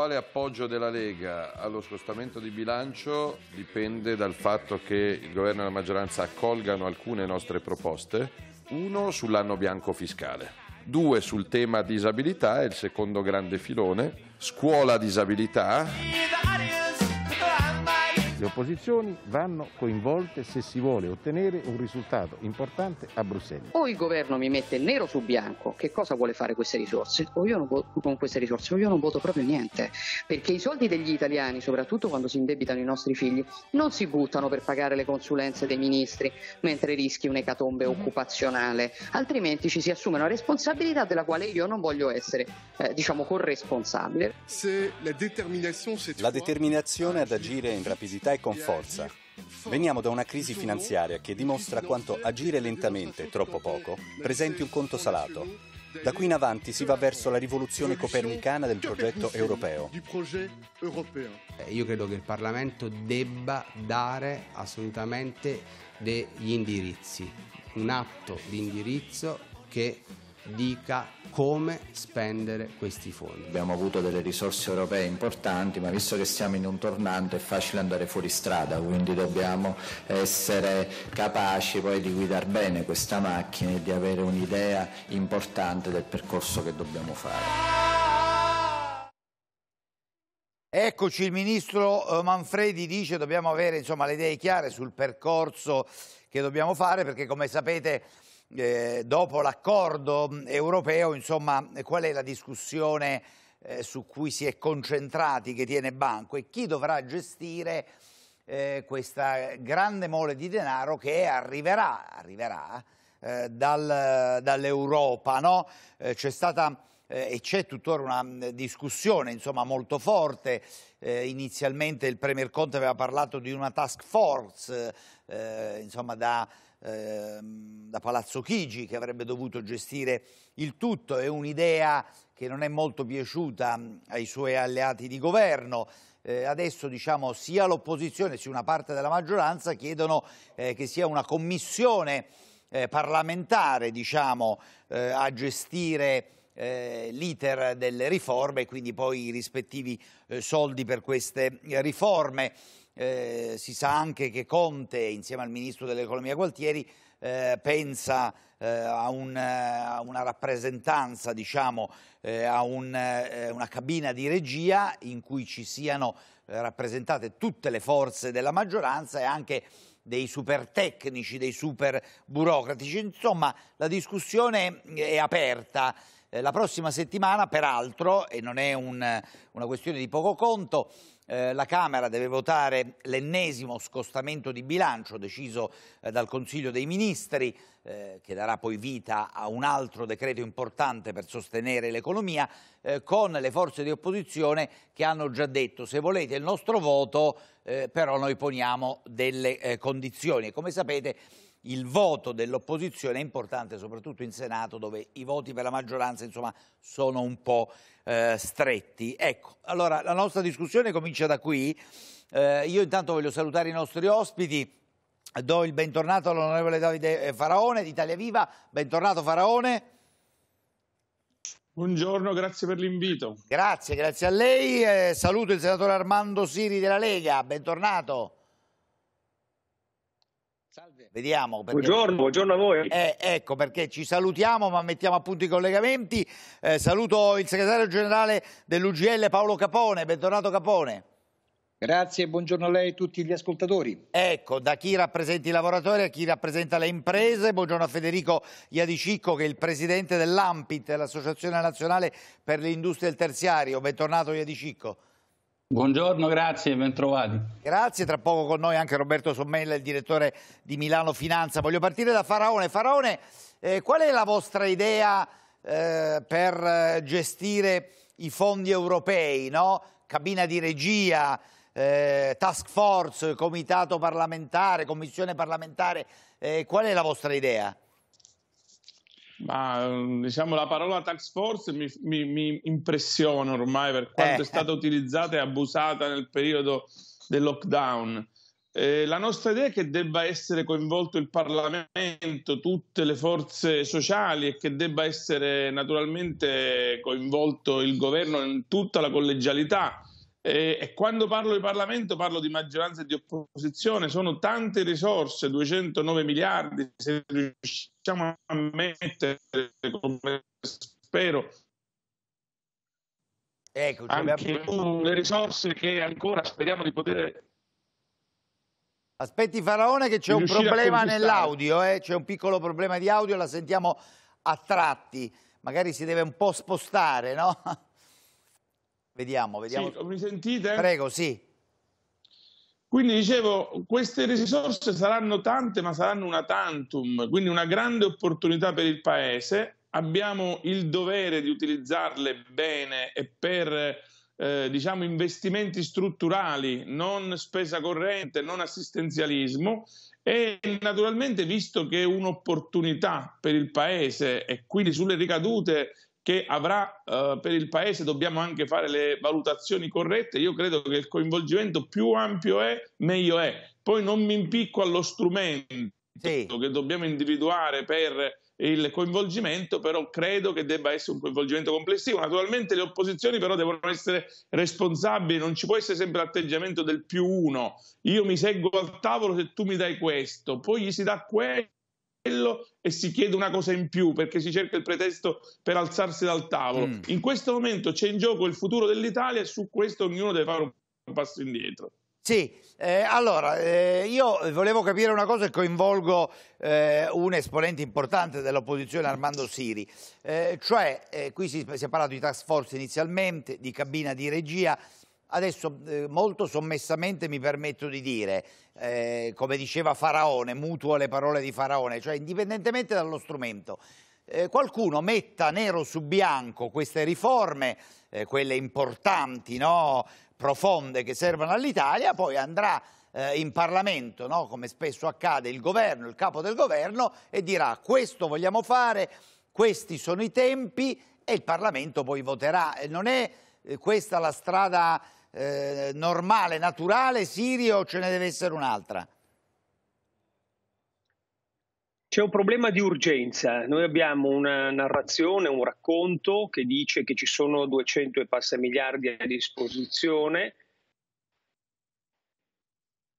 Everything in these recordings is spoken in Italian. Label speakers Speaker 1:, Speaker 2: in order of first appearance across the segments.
Speaker 1: L'eventuale appoggio della Lega allo scostamento di bilancio dipende dal fatto che il governo e la maggioranza accolgano alcune nostre proposte. Uno sull'anno bianco fiscale due sul tema disabilità, è il secondo grande filone, scuola disabilità.
Speaker 2: Le opposizioni vanno coinvolte se si vuole ottenere un risultato importante a Bruxelles.
Speaker 3: O il governo mi mette nero su bianco che cosa vuole fare queste risorse, o io non, con queste risorse, o io non voto proprio niente, perché i soldi degli italiani, soprattutto quando si indebitano i nostri figli, non si buttano per pagare le consulenze dei ministri mentre rischi un'ecatombe occupazionale, altrimenti ci si assume una responsabilità della quale io non voglio essere, eh, diciamo, corresponsabile.
Speaker 4: La determinazione ad agire in rapidità serenità e con forza. Veniamo da una crisi finanziaria che dimostra quanto agire lentamente, troppo poco, presenti un conto salato. Da qui in avanti si va verso la rivoluzione copernicana del progetto europeo.
Speaker 5: Eh,
Speaker 2: io credo che il Parlamento debba dare assolutamente
Speaker 6: degli indirizzi, un atto di indirizzo che dica
Speaker 7: come spendere questi fondi. Abbiamo avuto delle risorse europee importanti, ma visto che siamo in un tornante è facile andare fuori strada, quindi dobbiamo essere capaci poi di guidare bene questa macchina e di avere un'idea importante del percorso che dobbiamo fare.
Speaker 6: Eccoci, il ministro eh, Manfredi dice che dobbiamo avere insomma, le idee chiare sul percorso che dobbiamo fare perché come sapete eh, dopo l'accordo mm, europeo, insomma, qual è la discussione eh, su cui si è concentrati che tiene banco e chi dovrà gestire eh, questa grande mole di denaro che arriverà, arriverà eh, dal, dall'Europa. No? Eh, c'è stata eh, e c'è tuttora una mm, discussione insomma, molto forte. Eh, inizialmente il Premier Conte aveva parlato di una task force eh, insomma, da Ehm, da Palazzo Chigi che avrebbe dovuto gestire il tutto, è un'idea che non è molto piaciuta mm, ai suoi alleati di governo. Eh, adesso diciamo, sia l'opposizione sia una parte della maggioranza chiedono eh, che sia una commissione eh, parlamentare diciamo, eh, a gestire eh, l'iter delle riforme e quindi poi i rispettivi eh, soldi per queste riforme eh, si sa anche che Conte, insieme al ministro dell'economia Gualtieri, eh, pensa eh, a, un, eh, a, una rappresentanza, diciamo, eh, a un, eh, una cabina di regia in cui ci siano rappresentate tutte le forze della maggioranza e anche dei super tecnici, dei super burocratici. Insomma, la discussione è aperta. La prossima settimana, peraltro, e non è un, una questione di poco conto, eh, la Camera deve votare l'ennesimo scostamento di bilancio deciso eh, dal Consiglio dei Ministri, eh, che darà poi vita a un altro decreto importante per sostenere l'economia, eh, con le forze di opposizione che hanno già detto se volete il nostro voto, eh, però noi poniamo delle condizioni. E come sapete il voto dell'opposizione è importante soprattutto in Senato dove i voti per la maggioranza insomma, sono un po' eh, stretti. Ecco, allora la nostra discussione comincia da qui. Eh, io intanto voglio salutare i nostri ospiti. Do il bentornato all'onorevole Davide eh, Faraone di Italia Viva. Bentornato Faraone.
Speaker 1: Buongiorno, grazie per l'invito. Grazie, grazie
Speaker 6: a lei. Eh, saluto il senatore Armando Siri della Lega. Bentornato. Vediamo. Perché... Buongiorno, buongiorno, a voi. Eh, ecco perché ci salutiamo ma mettiamo a punto i collegamenti. Eh, saluto il segretario generale dell'UGL Paolo Capone, bentornato Capone. Grazie buongiorno a lei e a tutti gli ascoltatori. Ecco, da chi rappresenta i lavoratori a chi rappresenta le imprese. Buongiorno a Federico Iadicicco che è il presidente dell'AMPIT, l'Associazione Nazionale per l'Industria il Terziario. Bentornato Iadicicco.
Speaker 4: Buongiorno, grazie e bentrovati.
Speaker 6: Grazie, tra poco con noi anche Roberto Sommella, il direttore di Milano Finanza. Voglio partire da Faraone. Faraone, eh, qual è la vostra idea eh, per eh, gestire i fondi europei? No? Cabina di regia, eh, task force, comitato parlamentare, commissione parlamentare. Eh, qual è la vostra idea?
Speaker 1: Ma ehm, diciamo la parola tax force mi, mi, mi impressiona ormai per quanto eh. è stata utilizzata e abusata nel periodo del lockdown. Eh, la nostra idea è che debba essere coinvolto il Parlamento, tutte le forze sociali e che debba essere naturalmente coinvolto il governo in tutta la collegialità. Eh, e quando parlo di Parlamento parlo di maggioranza e di opposizione, sono tante risorse, 209 miliardi, se riusciamo possiamo ammettere, come spero, ecco, anche abbiamo... le risorse che ancora speriamo di poter...
Speaker 6: Aspetti Faraone che c'è un problema nell'audio, eh? c'è un piccolo problema di audio, la sentiamo a tratti, magari si deve un po' spostare,
Speaker 1: no? Vediamo,
Speaker 8: vediamo. Sì,
Speaker 6: mi sentite? Prego,
Speaker 1: sì. Quindi dicevo, queste risorse saranno tante, ma saranno una tantum, quindi una grande opportunità per il Paese. Abbiamo il dovere di utilizzarle bene e per eh, diciamo, investimenti strutturali, non spesa corrente, non assistenzialismo. E naturalmente, visto che è un'opportunità per il Paese e quindi sulle ricadute che avrà eh, per il Paese, dobbiamo anche fare le valutazioni corrette, io credo che il coinvolgimento più ampio è, meglio è. Poi non mi impicco allo strumento sì. che dobbiamo individuare per il coinvolgimento, però credo che debba essere un coinvolgimento complessivo. Naturalmente le opposizioni però devono essere responsabili, non ci può essere sempre l'atteggiamento del più uno. Io mi seguo al tavolo se tu mi dai questo, poi gli si dà questo e si chiede una cosa in più perché si cerca il pretesto per alzarsi dal tavolo. Mm. In questo momento c'è in gioco il futuro dell'Italia e su questo ognuno deve fare un passo indietro.
Speaker 6: Sì, eh, allora eh, io volevo capire una cosa e coinvolgo eh, un esponente importante dell'opposizione, Armando Siri. Eh, cioè, eh, qui si, si, è parlato di task force inizialmente, di cabina di regia. Adesso eh, molto sommessamente mi permetto di dire, eh, come diceva Faraone, mutuo le parole di Faraone, cioè indipendentemente dallo strumento. Eh, qualcuno metta nero su bianco queste riforme, eh, quelle importanti, no? profonde che servono all'Italia, poi andrà eh, in Parlamento, no? come spesso accade, il governo, il capo del governo e dirà questo vogliamo fare, questi sono i tempi e il Parlamento poi voterà. Non è eh, questa la strada eh, normale, naturale, Sirio o ce ne deve essere un'altra?
Speaker 8: C'è un problema di urgenza. Noi abbiamo una narrazione, un racconto che dice che ci sono 200 e passa miliardi a disposizione.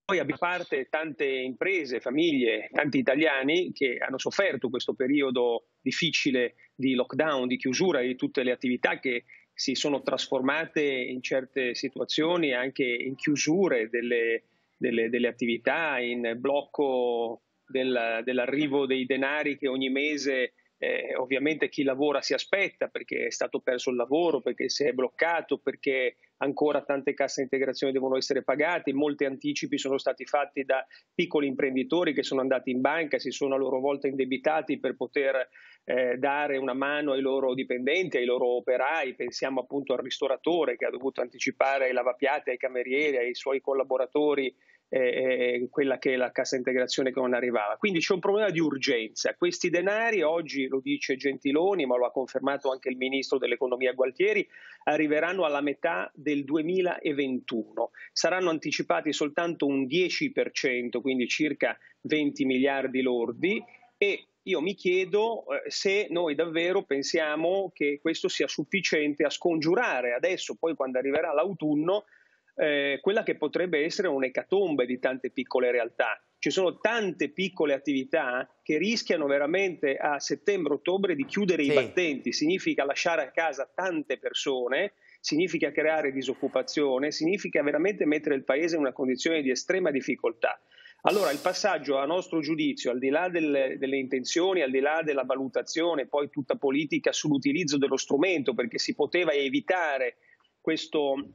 Speaker 8: Poi abbiamo parte tante imprese, famiglie, tanti italiani che hanno sofferto questo periodo difficile di lockdown, di chiusura di tutte le attività che si sono trasformate in certe situazioni anche in chiusure delle, delle, delle attività, in blocco del, dell'arrivo dei denari che ogni mese eh, ovviamente chi lavora si aspetta perché è stato perso il lavoro, perché si è bloccato, perché ancora tante casse integrazioni devono essere pagate, molti anticipi sono stati fatti da piccoli imprenditori che sono andati in banca, si sono a loro volta indebitati per poter eh, dare una mano ai loro dipendenti, ai loro operai, pensiamo appunto al ristoratore che ha dovuto anticipare i lavapiatti, ai camerieri, ai suoi collaboratori eh, eh quella che è la cassa integrazione che non arrivava. Quindi c'è un problema di urgenza. Questi denari, oggi lo dice Gentiloni, ma lo ha confermato anche il ministro dell'economia Gualtieri, arriveranno alla metà del 2021. Saranno anticipati soltanto un 10%, quindi circa 20 miliardi lordi e io mi chiedo eh, se noi davvero pensiamo che questo sia sufficiente a scongiurare adesso, poi quando arriverà l'autunno, eh, quella che potrebbe essere un'ecatombe di tante piccole realtà. Ci sono tante piccole attività che rischiano veramente a settembre-ottobre di chiudere sì. i battenti, significa lasciare a casa tante persone, significa creare disoccupazione, significa veramente mettere il paese in una condizione di estrema difficoltà. Allora il passaggio a nostro giudizio, al di là delle, delle, intenzioni, al di là della valutazione, poi tutta politica sull'utilizzo dello strumento, perché si poteva evitare questo,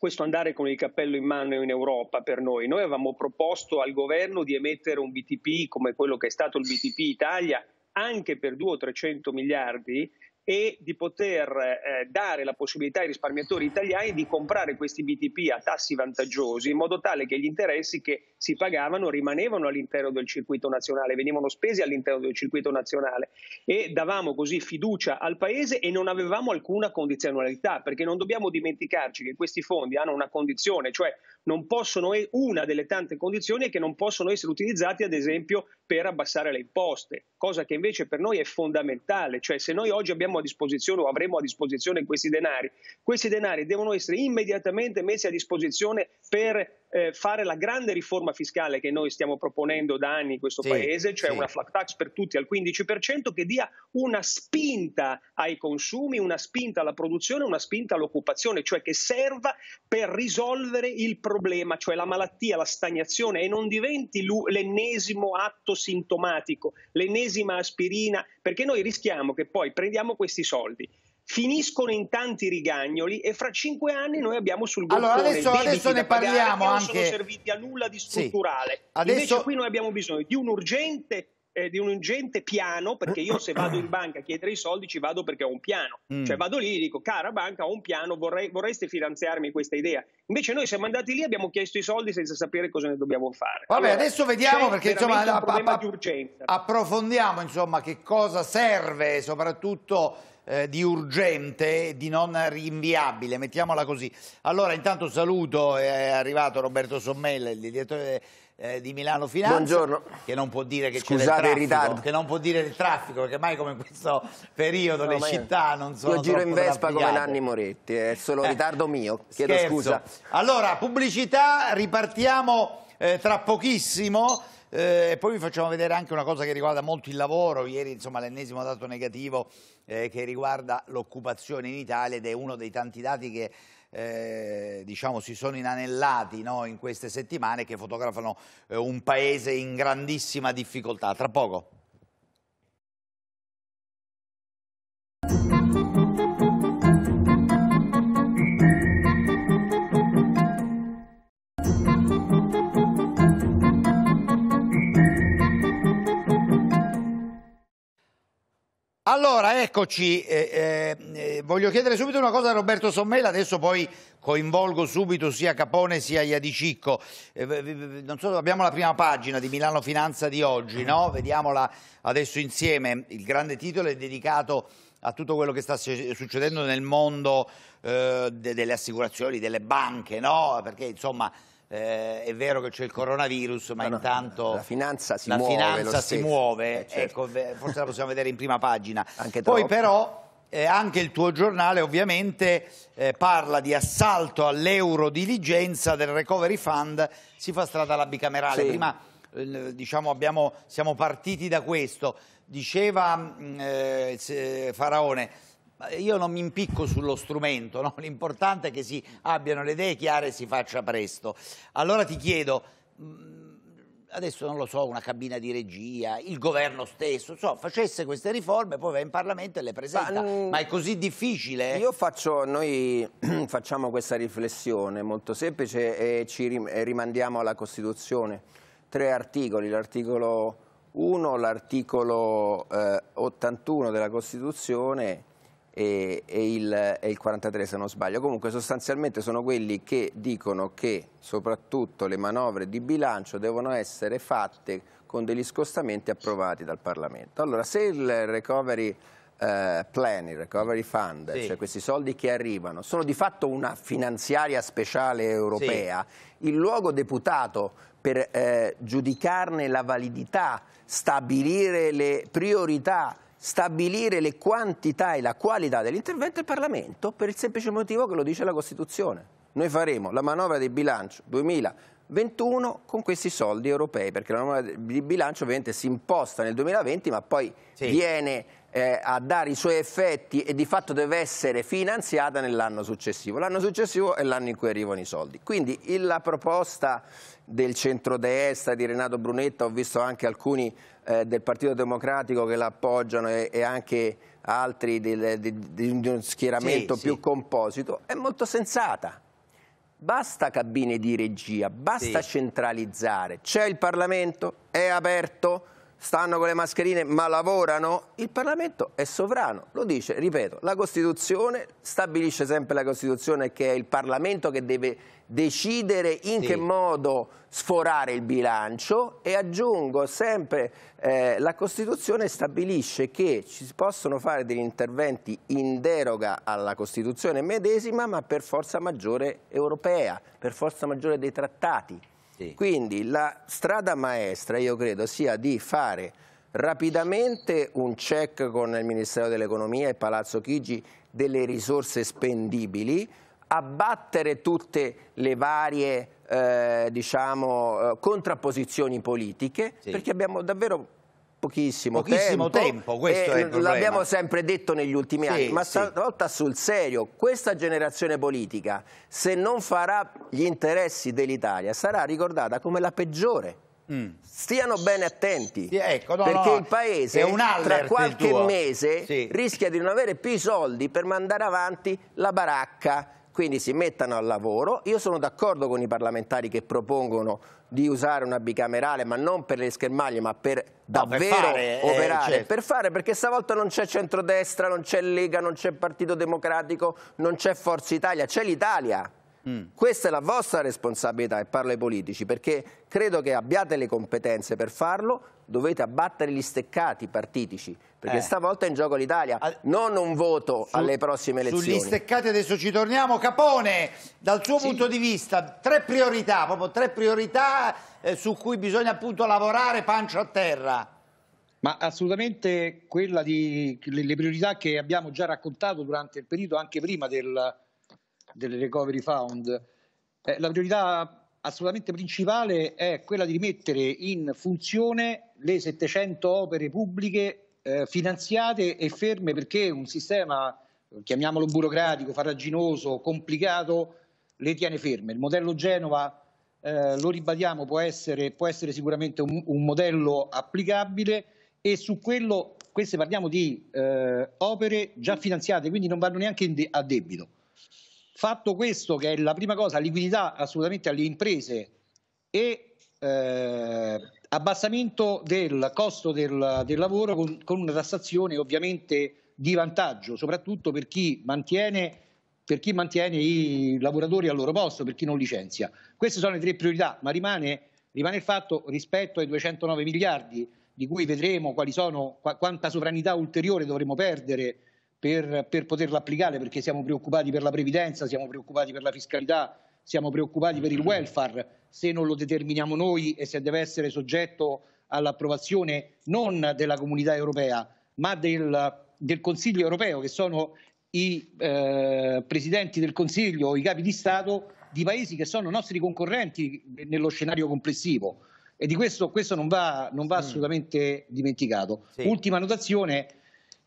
Speaker 8: questo andare con il cappello in mano in Europa per noi. Noi avevamo proposto al governo di emettere un BTP come quello che è stato il BTP Italia anche per 2 o 300 miliardi e di poter eh, dare la possibilità ai risparmiatori italiani di comprare questi BTP a tassi vantaggiosi in modo tale che gli interessi che si pagavano rimanevano all'interno del circuito nazionale, venivano spesi all'interno del circuito nazionale e davamo così fiducia al Paese e non avevamo alcuna condizionalità perché non dobbiamo dimenticarci che questi fondi hanno una condizione, cioè non possono, è una delle tante condizioni è che non possono essere utilizzati ad esempio per abbassare le imposte, cosa che invece per noi è fondamentale, cioè se noi oggi abbiamo a disposizione o avremo a disposizione questi denari. Questi denari devono essere immediatamente messi a disposizione per eh, fare la grande riforma fiscale che noi stiamo proponendo da anni in questo sì, paese, cioè sì. una flat tax per tutti al 15%, che dia una spinta ai consumi, una spinta alla produzione, una spinta all'occupazione, cioè che serva per risolvere il problema, cioè la malattia, la stagnazione e non diventi l'ennesimo atto sintomatico, l'ennesima aspirina, perché noi rischiamo che poi prendiamo questi soldi finiscono in tanti rigagnoli e fra cinque anni noi abbiamo sul gommone allora adesso, adesso ne parliamo anche... non sono serviti a nulla di strutturale sì. adesso... invece qui noi abbiamo bisogno di un urgente eh, di un urgente piano perché io se vado in banca a chiedere i soldi ci vado perché ho un piano mm. cioè vado lì e dico cara banca ho un piano vorrei, vorreste finanziarmi questa idea invece noi siamo andati lì e abbiamo chiesto i soldi senza sapere cosa ne dobbiamo fare vabbè allora, adesso vediamo perché insomma un problema a, a, di urgenza
Speaker 6: approfondiamo insomma che cosa serve soprattutto eh, di urgente, di non rinviabile, mettiamola così. Allora intanto saluto, è arrivato Roberto Sommella, il direttore eh, di Milano Finanza. Buongiorno. Che non può dire che Scusate c'è del traffico, che non può dire del traffico, perché mai come in questo periodo no, le città non sono Io giro in Vespa come Nanni
Speaker 7: Moretti, è solo eh, ritardo mio, chiedo scherzo. scusa.
Speaker 6: Allora, pubblicità, ripartiamo eh, tra pochissimo. Eh, e poi vi facciamo vedere anche una cosa che riguarda molto il lavoro, ieri insomma l'ennesimo dato negativo eh, che riguarda l'occupazione in Italia ed è uno dei tanti dati che eh, diciamo, si sono inanellati no, in queste settimane che fotografano eh, un paese in grandissima difficoltà. Tra poco. Allora, eccoci, eh, eh, eh, voglio chiedere subito una cosa a Roberto Sommella, adesso poi coinvolgo subito sia Capone sia Iadicicco. Eh, non so, abbiamo la prima pagina di Milano Finanza di oggi, no? Vediamola adesso insieme. Il grande titolo è dedicato a tutto quello che sta succedendo nel mondo eh, delle assicurazioni, delle banche, no? Perché insomma eh, è vero che c'è il coronavirus, ma ah, no, intanto la finanza si la muove, finanza si muove. Eh, certo. ecco, forse la possiamo vedere in prima pagina. Poi però eh, anche il tuo giornale ovviamente eh, parla di assalto all'eurodiligenza del recovery fund, si fa strada alla bicamerale. Sì. Prima eh, diciamo, abbiamo, siamo partiti da questo, diceva mm, eh, Faraone io non mi impicco sullo strumento, no? l'importante è che si abbiano le idee chiare e si faccia presto. Allora ti chiedo, mm, adesso non lo so, una cabina di regia, il governo stesso, so, facesse queste riforme, poi va in Parlamento e le presenta. Ma,
Speaker 7: Ma è così difficile? Io faccio, noi facciamo questa riflessione molto semplice e ci rimandiamo alla Costituzione. Tre articoli, l'articolo 1, l'articolo eh, 81 della Costituzione e, e, il, e, il, 43 se non sbaglio. Comunque sostanzialmente sono quelli che dicono che soprattutto le manovre di bilancio devono essere fatte con degli scostamenti approvati dal Parlamento. Allora se il recovery eh, plan, il recovery fund, sì. cioè questi soldi che arrivano, sono di fatto una finanziaria speciale europea, sì. il luogo deputato per eh, giudicarne la validità, stabilire le priorità stabilire le quantità e la qualità dell'intervento il Parlamento per il semplice motivo che lo dice la Costituzione. Noi faremo la manovra di bilancio 2021 con questi soldi europei, perché la manovra di bilancio ovviamente si imposta nel 2020 ma poi sì. viene eh, a dare i suoi effetti e di fatto deve essere finanziata nell'anno successivo. L'anno successivo è l'anno in cui arrivano i soldi. Quindi la proposta del centrodestra di Renato Brunetta, ho visto anche alcuni eh, del Partito Democratico che l'appoggiano e, e, anche altri di, un schieramento sì, più sì. composito, è molto sensata. Basta cabine di regia, basta sì. centralizzare. C'è il Parlamento, è aperto, stanno con le mascherine ma lavorano, il Parlamento è sovrano, lo dice, ripeto, la Costituzione stabilisce sempre la Costituzione che è il Parlamento che deve decidere in sì. che modo sforare il bilancio e aggiungo sempre eh, la Costituzione stabilisce che ci possono fare degli interventi in deroga alla Costituzione medesima ma per forza maggiore europea, per forza maggiore dei trattati. Quindi la strada maestra io credo sia di fare rapidamente un check con il Ministero dell'Economia e Palazzo Chigi delle risorse spendibili, abbattere tutte le varie eh, diciamo, eh, contrapposizioni politiche, sì. perché abbiamo davvero pochissimo, pochissimo tempo, tempo l'abbiamo sempre detto negli ultimi sì, anni ma sì. stavolta sul serio questa generazione politica se non farà gli interessi dell'Italia sarà ricordata come la peggiore mm. stiano bene attenti sì, ecco, no, perché no, il paese tra qualche mese rischia di non avere più i soldi per mandare avanti la baracca quindi si mettano al lavoro. Io sono d'accordo con i parlamentari che propongono di usare una bicamerale, ma non per le schermaglie, ma per davvero no, per fare, eh, operare. Eh, certo. Per fare, perché stavolta non c'è centrodestra, non c'è Lega, non c'è Partito Democratico, non c'è Forza Italia, c'è l'Italia. Mm. Questa è la vostra responsabilità e parlo ai politici perché credo che abbiate le competenze per farlo, dovete abbattere gli steccati partitici perché eh. stavolta è in gioco l'Italia, Al... non un voto Su... alle prossime elezioni. Sugli steccati
Speaker 6: adesso ci torniamo. Capone, dal suo sì. punto di vista, tre priorità, proprio tre priorità eh, su cui bisogna appunto lavorare pancia a terra.
Speaker 9: Ma assolutamente quella di le priorità che abbiamo già raccontato durante il periodo anche prima del del recovery fund, eh, la priorità assolutamente principale è quella di rimettere in funzione le 700 opere pubbliche eh, finanziate e ferme perché un sistema, chiamiamolo burocratico, farraginoso, complicato, le tiene ferme. Il modello Genova, eh, lo ribadiamo, può essere, può essere sicuramente un, un, modello applicabile e su quello, queste parliamo di eh, opere già finanziate, quindi non vanno neanche de a debito. Fatto questo, che è la prima cosa, liquidità assolutamente alle imprese e eh, abbassamento del costo del, del lavoro con, con, una tassazione ovviamente di vantaggio, soprattutto per chi mantiene, per chi mantiene i lavoratori al loro posto, per chi non licenzia. Queste sono le tre priorità, ma rimane, rimane il fatto rispetto ai 209 miliardi di cui vedremo sono, qu- quanta sovranità ulteriore dovremo perdere per, per poterla applicare, perché siamo preoccupati per la previdenza, siamo preoccupati per la fiscalità, siamo preoccupati per il welfare, se non lo determiniamo noi e se deve essere soggetto all'approvazione non della comunità europea, ma del, del Consiglio europeo, che sono i eh, presidenti del Consiglio, i capi di Stato di paesi che sono nostri concorrenti nello scenario complessivo. E di questo, questo non, va, non va mm. assolutamente dimenticato. Sì. Ultima notazione,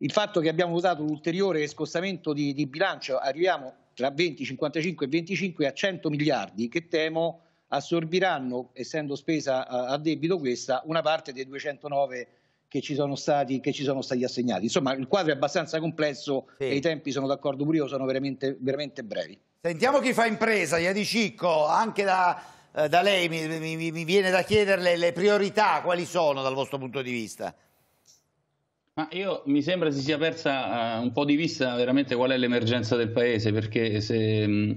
Speaker 9: il fatto che abbiamo votato un ulteriore scostamento di, di bilancio, arriviamo tra 20, 55 e 25 a 100 miliardi che temo assorbiranno, essendo spesa a, a debito questa, una parte dei 209 che ci sono stati, che ci sono stati assegnati. Insomma il quadro è abbastanza complesso sì. e i tempi sono d'accordo pure io, sono veramente, veramente brevi.
Speaker 6: Sentiamo chi fa impresa, Iadi Cicco, anche da, eh, da lei mi, mi, mi viene da chiederle le priorità, quali sono dal vostro punto di vista?
Speaker 4: Ma io mi sembra si sia persa uh, un po' di vista veramente qual è l'emergenza del paese, perché se, mm,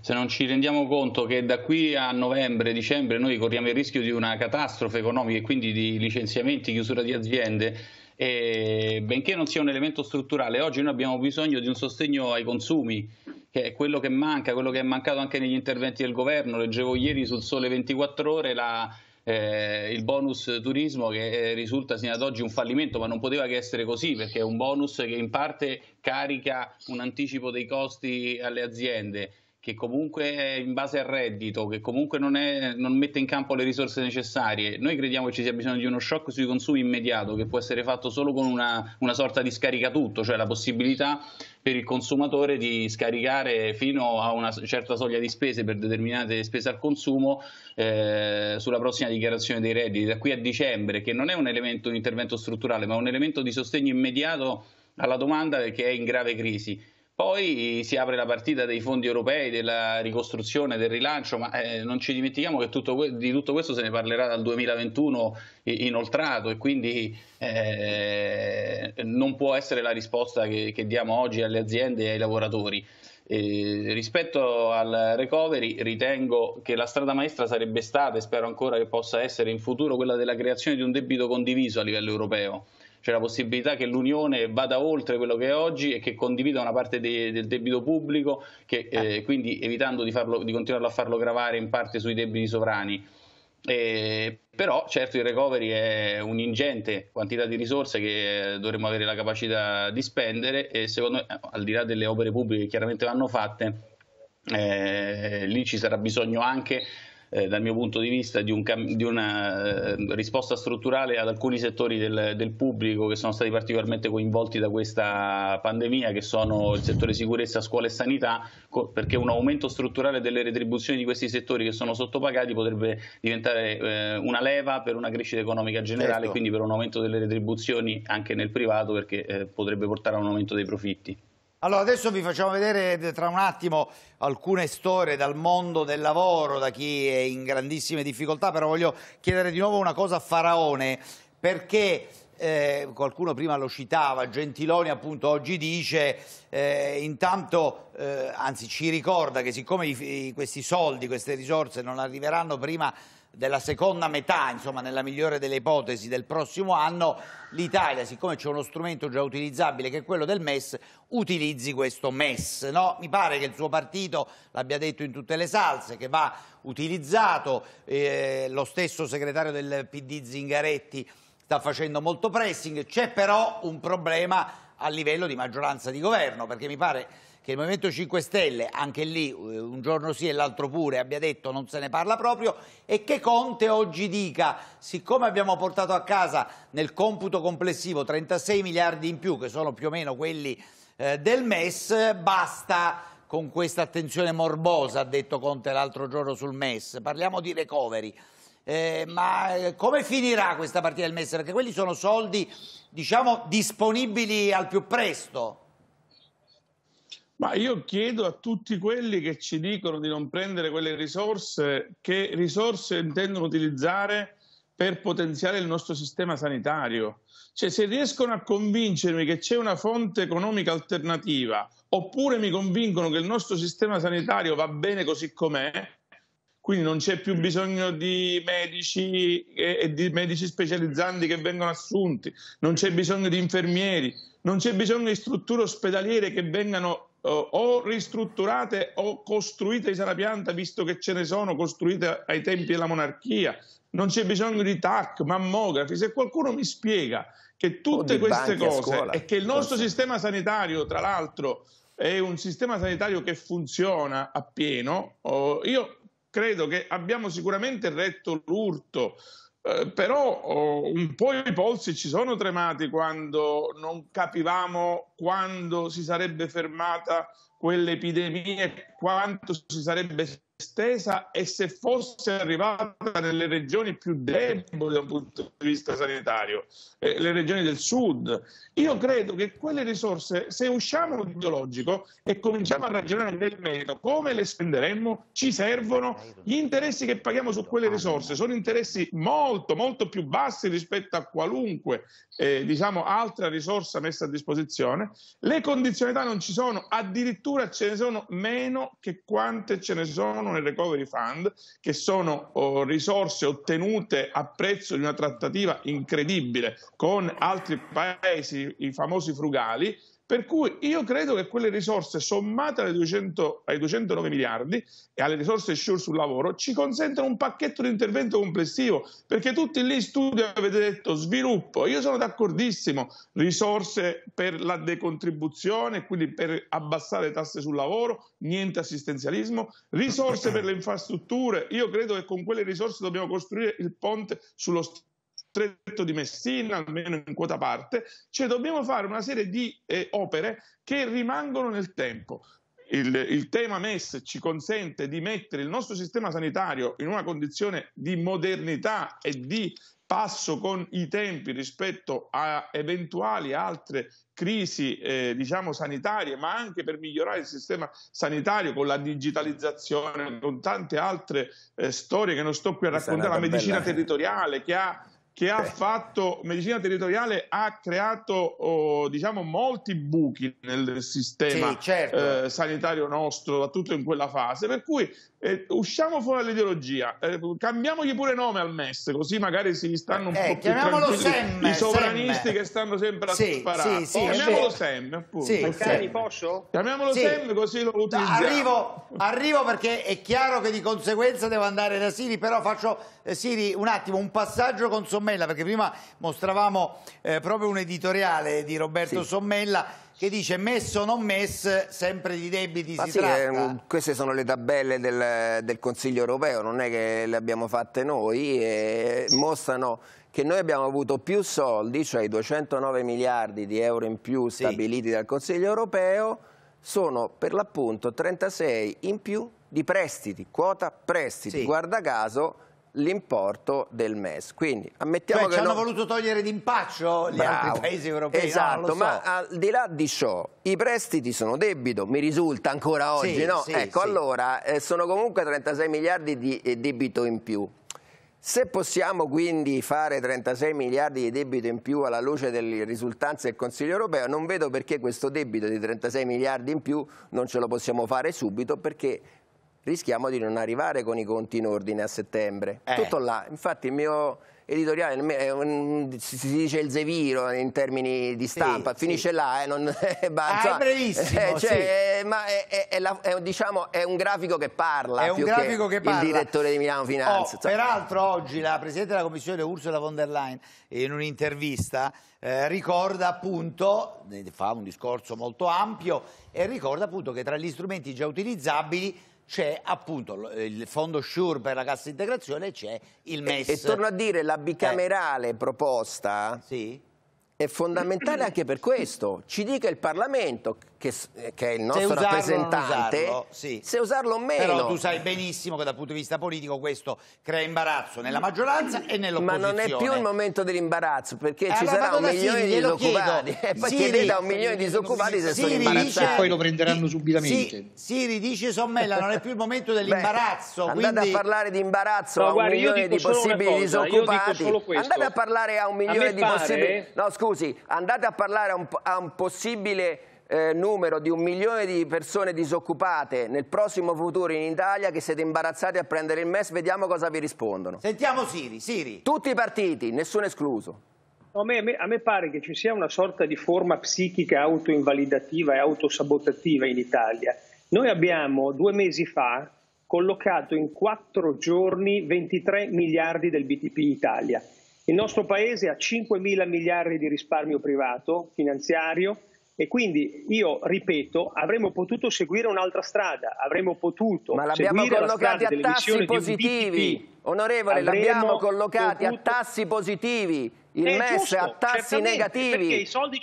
Speaker 4: se, non ci rendiamo conto che da qui a novembre, dicembre noi corriamo il rischio di una catastrofe economica e quindi di licenziamenti, chiusura di aziende, e, benché non sia un elemento strutturale, oggi noi abbiamo bisogno di un sostegno ai consumi, che è quello che manca, quello che è mancato anche negli interventi del governo. Leggevo ieri sul Sole 24 Ore la eh, il bonus turismo che eh, risulta sino ad oggi un fallimento, ma non poteva che essere così perché è un bonus che in parte carica un anticipo dei costi alle aziende che comunque è in base al reddito, che comunque non, è, non, mette in campo le risorse necessarie. Noi crediamo che ci sia bisogno di uno shock sui consumi immediato, che può essere fatto solo con una, una sorta di scaricatutto, cioè la possibilità per il consumatore di scaricare fino a una certa soglia di spese per determinate spese al consumo eh, sulla prossima dichiarazione dei redditi da qui a dicembre, che non è un elemento di intervento strutturale, ma un elemento di sostegno immediato alla domanda che è in grave crisi. Poi si apre la partita dei fondi europei, della ricostruzione, del rilancio, ma eh, non ci dimentichiamo che tutto, di tutto questo se ne parlerà dal 2021 inoltrato e quindi eh, non può essere la risposta che, che diamo oggi alle aziende e ai lavoratori. Eh, rispetto al recovery ritengo che la strada maestra sarebbe stata e spero ancora che possa essere in futuro quella della creazione di un debito condiviso a livello europeo c'è la possibilità che l'Unione vada oltre quello che è oggi e che condivida una parte de del debito pubblico, che, eh, eh, quindi evitando di, farlo, di continuarlo a farlo gravare in parte sui debiti sovrani. Eh, però certo il recovery è un'ingente quantità di risorse che eh, dovremmo avere la capacità di spendere e secondo me al di là delle opere pubbliche che chiaramente vanno fatte eh, lì ci sarà bisogno anche eh, dal mio punto di vista, di, un, di una eh, risposta strutturale ad alcuni settori del, del, pubblico che sono stati particolarmente coinvolti da questa pandemia, che sono il settore sicurezza, scuola e sanità, perché un aumento strutturale delle retribuzioni di questi settori che sono sottopagati potrebbe diventare eh, una leva per una crescita economica generale, certo. quindi per un aumento delle retribuzioni anche nel privato, perché eh, potrebbe portare a un aumento dei profitti.
Speaker 6: Allora, adesso vi facciamo vedere tra un attimo alcune storie dal mondo del lavoro, da chi è in grandissime difficoltà, però voglio chiedere di nuovo una cosa a Faraone, perché eh, qualcuno prima lo citava, Gentiloni appunto oggi dice eh, intanto, eh, anzi ci ricorda che siccome i, questi soldi, queste risorse non arriveranno prima della seconda metà, insomma nella migliore delle ipotesi del prossimo anno, l'Italia, siccome c'è uno strumento già utilizzabile che è quello del MES, utilizzi questo MES. No? Mi pare che il suo partito l'abbia detto in tutte le salse, che va utilizzato, eh, lo stesso segretario del PD Zingaretti sta facendo molto pressing, c'è però un problema a livello di maggioranza di governo, perché mi pare che il Movimento 5 Stelle, anche lì eh, un giorno sì e l'altro pure, abbia detto non se ne parla proprio e che Conte oggi dica, siccome abbiamo portato a casa nel computo complessivo 36 miliardi in più, che sono più o meno quelli eh, del MES, basta con questa attenzione morbosa, ha detto Conte l'altro giorno sul MES, parliamo di recovery. Eh, ma eh, come finirà questa partita del MES? Perché quelli sono soldi, diciamo, disponibili al più presto.
Speaker 1: Ma io chiedo a tutti quelli che ci dicono di non prendere quelle risorse, che risorse intendono utilizzare per potenziare il nostro sistema sanitario. Cioè, se riescono a convincermi che c'è una fonte economica alternativa, oppure mi convincono che il nostro sistema sanitario va bene così com'è, quindi non c'è più bisogno di medici e, di medici specializzanti che vengono assunti, non c'è bisogno di infermieri, non c'è bisogno di strutture ospedaliere che vengano o, ristrutturate o costruite di sana pianta, visto che ce ne sono costruite ai tempi della monarchia. Non c'è bisogno di TAC, mammografi. Se qualcuno mi spiega che tutte queste cose e che il nostro forse. sistema sanitario, tra l'altro, è un sistema sanitario che funziona appieno, oh, io credo che abbiamo sicuramente retto l'urto eh, però oh, un po' i polsi ci sono tremati quando non capivamo quando si sarebbe fermata quell'epidemia e quanto si sarebbe estesa e se fosse arrivata nelle regioni più deboli dal punto di vista sanitario, eh, le regioni del sud. Io credo che quelle risorse, se usciamo dall'ideologico e cominciamo a ragionare nel merito, come le spenderemmo, ci servono. Gli interessi che paghiamo su quelle risorse sono interessi molto, molto più bassi rispetto a qualunque eh, diciamo, altra risorsa messa a disposizione. Le condizionalità non ci sono, addirittura ce ne sono meno che quante ce ne sono sono nel recovery fund, che sono oh, risorse ottenute a prezzo di una trattativa incredibile con altri paesi, i famosi frugali, per cui io credo che quelle risorse sommate 200, ai 209 miliardi e alle risorse SURE sul lavoro ci consentano un pacchetto di intervento complessivo, perché tutti lì in studio avete detto sviluppo, io sono d'accordissimo, risorse per la decontribuzione, quindi per abbassare le tasse sul lavoro, niente assistenzialismo, risorse per le infrastrutture, io credo che con quelle risorse dobbiamo costruire il ponte sullo Stato stretto di Messina, almeno in quota parte, cioè dobbiamo fare una serie di eh, opere che rimangono nel tempo. Il, il, tema MES ci consente di mettere il nostro sistema sanitario in una condizione di modernità e di passo con i tempi rispetto a eventuali altre crisi eh, diciamo sanitarie, ma anche per migliorare il sistema sanitario con la digitalizzazione, con tante altre eh, storie che non sto qui a raccontare, la medicina bella. territoriale che ha che ha fatto medicina territoriale ha creato oh, diciamo molti buchi nel sistema sì, certo. eh, sanitario nostro, soprattutto in quella fase. Per cui eh, usciamo fuori dall'ideologia, eh, cambiamogli pure nome al MES, così magari si stanno un eh, po' più sem, i sovranisti sem. che stanno sempre a sì, sparare. Sì, sì, oh, chiamiamolo SEM, appunto. Sì, cari,
Speaker 2: posso?
Speaker 6: Chiamiamolo sì. SEM
Speaker 1: così lo utilizziamo. arrivo,
Speaker 6: arrivo perché è chiaro che di conseguenza devo andare da Siri, però faccio eh, Siri un attimo un passaggio con Sommella perché prima mostravamo eh, proprio un editoriale di Roberto sì. Sommella che dice messo o non messo, sempre di debiti Ma si sì, tratta.
Speaker 7: queste sono le tabelle del, del, Consiglio europeo, non è che le abbiamo fatte noi, e mostrano che noi abbiamo avuto più soldi, cioè i 209 miliardi di euro in più stabiliti sì. dal Consiglio europeo, sono per l'appunto 36 in più di prestiti, quota prestiti, sì. guarda caso l'importo del MES. Quindi ammettiamo Beh, cioè, che. Ci hanno
Speaker 6: voluto togliere
Speaker 7: d'impaccio gli Bravo. altri paesi europei. Esatto, no, ma al di là di ciò, i prestiti sono debito, mi risulta ancora oggi, sì, no? Sì, ecco, sì. allora eh, sono comunque 36 miliardi di eh, debito in più. Se possiamo quindi fare 36 miliardi di debito in più alla luce delle risultanze del Consiglio europeo, non vedo perché questo debito di 36 miliardi in più non ce lo possiamo fare subito perché rischiamo di non arrivare con i conti in ordine a settembre. Eh. Tutto là. Infatti il mio editoriale un, si dice il zeviro in termini di stampa, sì, finisce sì. là, eh, non, eh, bah, ah, è brevissimo. Eh, cioè, sì. Eh, ma è, è, è, la, diciamo, è, un grafico che parla, è un grafico che, che, parla. il direttore
Speaker 6: di Milano Finanza. Oh, peraltro oggi la Presidente della Commissione Ursula von der Leyen in un'intervista eh, ricorda appunto, fa un discorso molto ampio e ricorda appunto che tra gli strumenti già utilizzabili c'è appunto eh, il fondo SURE per la cassa integrazione e c'è il MES. E, e, torno a
Speaker 7: dire, la bicamerale eh. proposta sì. è fondamentale anche per questo. Ci dica il Parlamento che, eh, che è il nostro usarlo, rappresentante, usarlo,
Speaker 6: sì. se usarlo o meno. Però tu sai benissimo che dal punto di vista politico questo crea imbarazzo nella maggioranza e nell'opposizione. Ma non è più il
Speaker 7: momento dell'imbarazzo, perché allora, eh, ci sarà un milione Siri, di disoccupati. E eh, poi Siri, chiedete a un milione di disoccupati se Siri sono imbarazzati. E poi lo
Speaker 6: prenderanno subitamente. Siri dice Sommella, non è più il momento dell'imbarazzo. Quindi... Andate a parlare
Speaker 7: di imbarazzo no, a un guarda, milione di possibili cosa, disoccupati. Andate a parlare a un milione a di pare... possibili... No, scusi, andate a parlare a un, a un possibile eh, numero di un milione di persone disoccupate nel prossimo futuro in Italia che siete imbarazzati a prendere il MES, vediamo cosa vi rispondono. Sentiamo Siri, Siri. Tutti i partiti, nessuno escluso. A
Speaker 8: me, a, me, pare che ci sia una sorta di forma psichica autoinvalidativa e autosabotativa in Italia. Noi abbiamo due mesi fa collocato in quattro giorni 23 miliardi del BTP in Italia. Il nostro paese ha 5 mila miliardi di risparmio privato finanziario, e quindi io ripeto, avremmo potuto seguire un'altra strada, avremmo potuto Ma l'abbiamo collocati la a tassi positivi, onorevole, l'abbiamo collocati potuto...
Speaker 7: a tassi positivi. Il eh, MES giusto, a tassi negativi,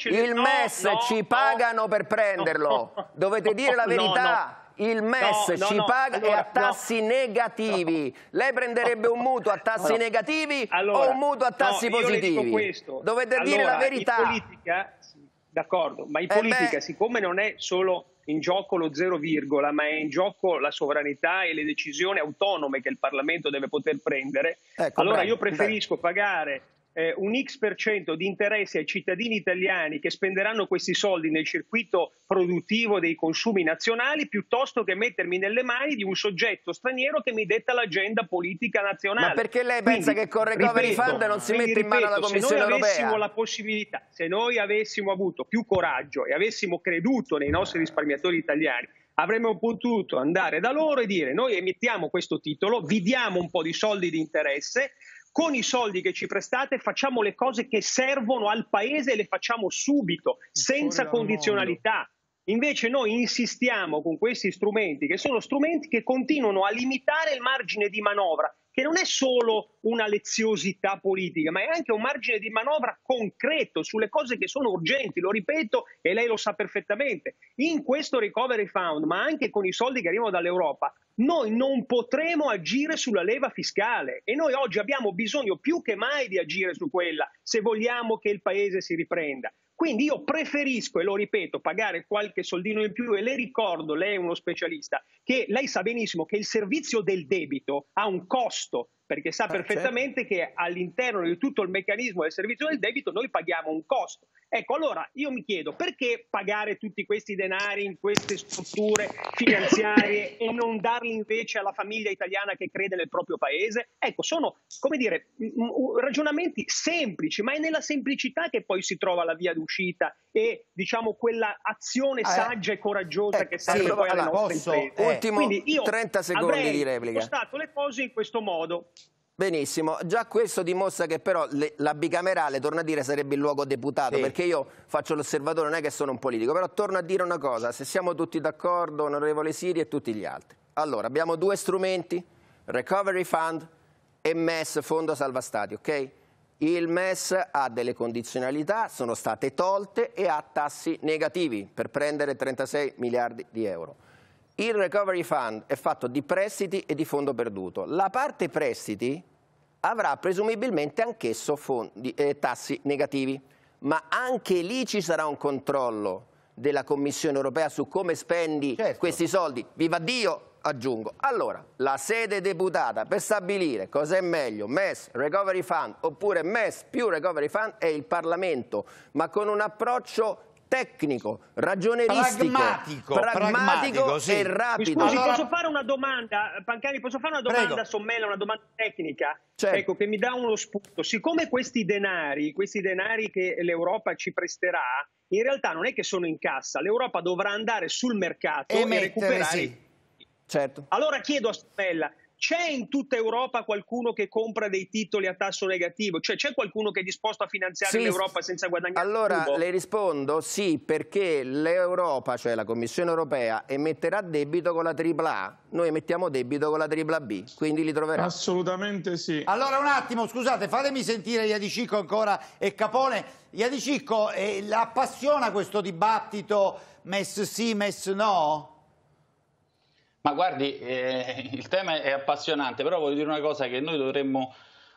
Speaker 7: il no, MES no, ci no, pagano per prenderlo, dovete dire la verità il MES no, no, ci no, paga allora, a tassi negativi. Lei prenderebbe un mutuo a tassi negativi allora, o un mutuo a tassi positivi? Dovete allora, dire la verità. In
Speaker 8: politica, D'accordo, ma in eh, politica, beh... siccome non è solo in gioco lo zero virgola, ma è in gioco la sovranità e le decisioni autonome che il Parlamento deve poter prendere, ecco, allora bravo, io preferisco bravo. pagare eh, un X% per cento di interessi ai cittadini italiani che spenderanno questi soldi nel circuito produttivo dei consumi nazionali piuttosto che mettermi nelle mani di un soggetto straniero che mi detta l'agenda politica nazionale. Ma perché lei pensa che con Recovery ripeto, Fund non si mette ripeto, in mano la Commissione se noi Avessimo la possibilità, se noi avessimo avuto più coraggio e avessimo creduto nei nostri risparmiatori italiani, avremmo potuto andare da loro e dire noi emettiamo questo titolo, vi diamo un po' di soldi di interesse con i soldi che ci prestate facciamo le cose che servono al paese e le facciamo subito, senza condizionalità. Invece noi insistiamo con questi strumenti, che sono strumenti che continuano a limitare il margine di manovra, che non è solo una leziosità politica, ma è anche un margine di manovra concreto sulle cose che sono urgenti, lo ripeto e lei lo sa perfettamente. In questo recovery fund, ma anche con i soldi che arrivano dall'Europa, noi non potremo agire sulla leva fiscale e noi oggi abbiamo bisogno più che mai di agire su quella se vogliamo che il Paese si riprenda. Quindi io preferisco, e lo ripeto, pagare qualche soldino in più e le ricordo, lei è uno specialista, che lei sa benissimo che il servizio del debito ha un costo perché sa ah, certo. perfettamente certo. che all'interno di tutto il meccanismo del servizio del debito noi paghiamo un costo. Ecco, allora io mi chiedo perché pagare tutti questi denari in queste strutture finanziarie e non darli invece alla famiglia italiana che crede nel proprio paese? Ecco, sono, come dire, ragionamenti semplici, ma è nella semplicità che poi si trova la via d'uscita e, diciamo, quella azione eh, saggia eh. e coraggiosa eh, che serve sì, poi alla allora, nostre posso, imprese. Eh. Ultimo, io 30 secondi di replica. Ho le cose in questo modo.
Speaker 7: Benissimo, già questo dimostra che però le, la bicamerale, torno a dire, sarebbe il luogo deputato, sì. perché io faccio l'osservatore, non è che sono un politico, però torno a dire una cosa, se siamo tutti d'accordo, onorevole Siri e tutti gli altri. Allora, abbiamo due strumenti, Recovery Fund e MES, Fondo Salva Stati, ok? Il MES ha delle condizionalità, sono state tolte e ha tassi negativi per prendere 36 miliardi di euro. Il recovery fund è fatto di prestiti e di fondo perduto. La parte prestiti avrà presumibilmente anch'esso fondi, eh, tassi negativi, ma anche lì ci sarà un controllo della Commissione europea su come spendi certo. questi soldi. Viva Dio, aggiungo. Allora, la sede deputata per stabilire cosa è meglio, MES, Recovery Fund oppure MES più Recovery Fund è il Parlamento, ma con un approccio tecnico, ragioneristico, pragmatico, pragmatico sì. e rapido. Mi scusi, allora... posso
Speaker 8: fare una domanda, Pancani, posso fare una domanda Prego. sommella, una domanda tecnica? Certo. Ecco, che mi dà uno spunto. Siccome questi denari, questi denari che l'Europa ci presterà, in realtà non è che sono in cassa, l'Europa dovrà andare sul mercato e, e mettere, recuperare... Sì. Certo. Allora chiedo a Sommella, c'è in tutta Europa qualcuno che compra dei titoli a tasso negativo? Cioè c'è qualcuno che è disposto a finanziare sì, l'Europa senza guadagnare Allora le
Speaker 7: rispondo sì, perché l'Europa, cioè la Commissione Europea, emetterà debito con la AAA. Noi emettiamo debito con la AAA, quindi li troverà.
Speaker 6: Assolutamente sì. Allora un attimo, scusate, fatemi sentire Iadicicco ancora e Capone. Iadicicco, eh, appassiona questo dibattito MES sì, MES
Speaker 4: no? Ma guardi, eh, il tema è appassionante, però voglio dire una cosa che noi dovremmo